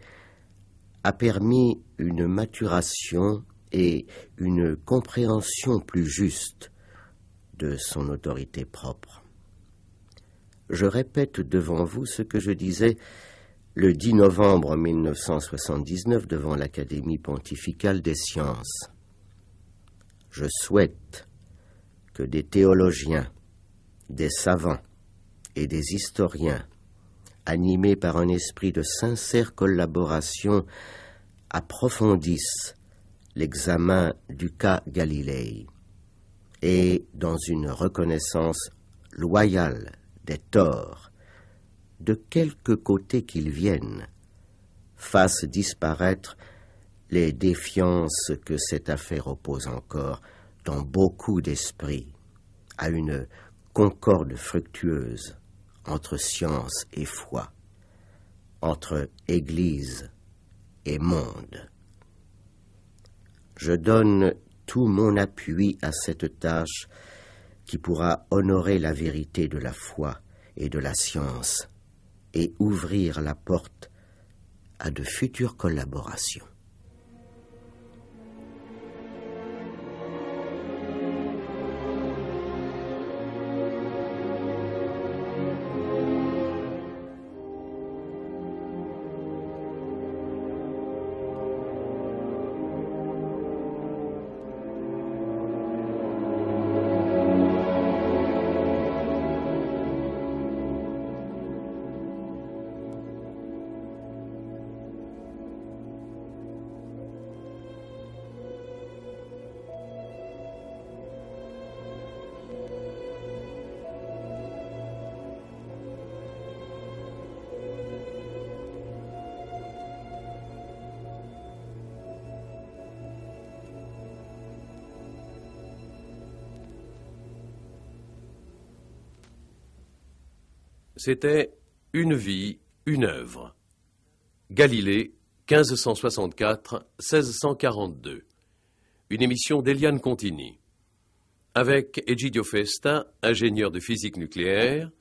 a permis une maturation et une compréhension plus juste de son autorité propre je répète devant vous ce que je disais le 10 novembre 1979 devant l'Académie pontificale des sciences. Je souhaite que des théologiens, des savants et des historiens, animés par un esprit de sincère collaboration, approfondissent l'examen du cas Galilée et, dans une reconnaissance loyale des torts, de quelque côté qu'ils viennent, fassent disparaître les défiances que cette affaire oppose encore dans beaucoup d'esprits à une concorde fructueuse entre science et foi, entre Église et monde. Je donne tout mon appui à cette tâche qui pourra honorer la vérité de la foi et de la science et ouvrir la porte à de futures collaborations. C'était Une vie, une œuvre. Galilée, 1564-1642. Une émission d'Eliane Contini. Avec Egidio Festa, ingénieur de physique nucléaire,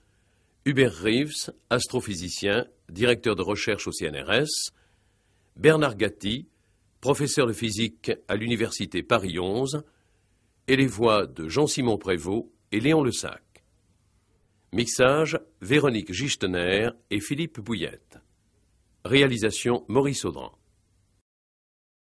Hubert Reeves, astrophysicien, directeur de recherche au CNRS, Bernard Gatti, professeur de physique à l'université Paris 11, et les voix de Jean-Simon Prévost et Léon Le Mixage Véronique Gichtener et Philippe Bouillette. Réalisation Maurice Audran.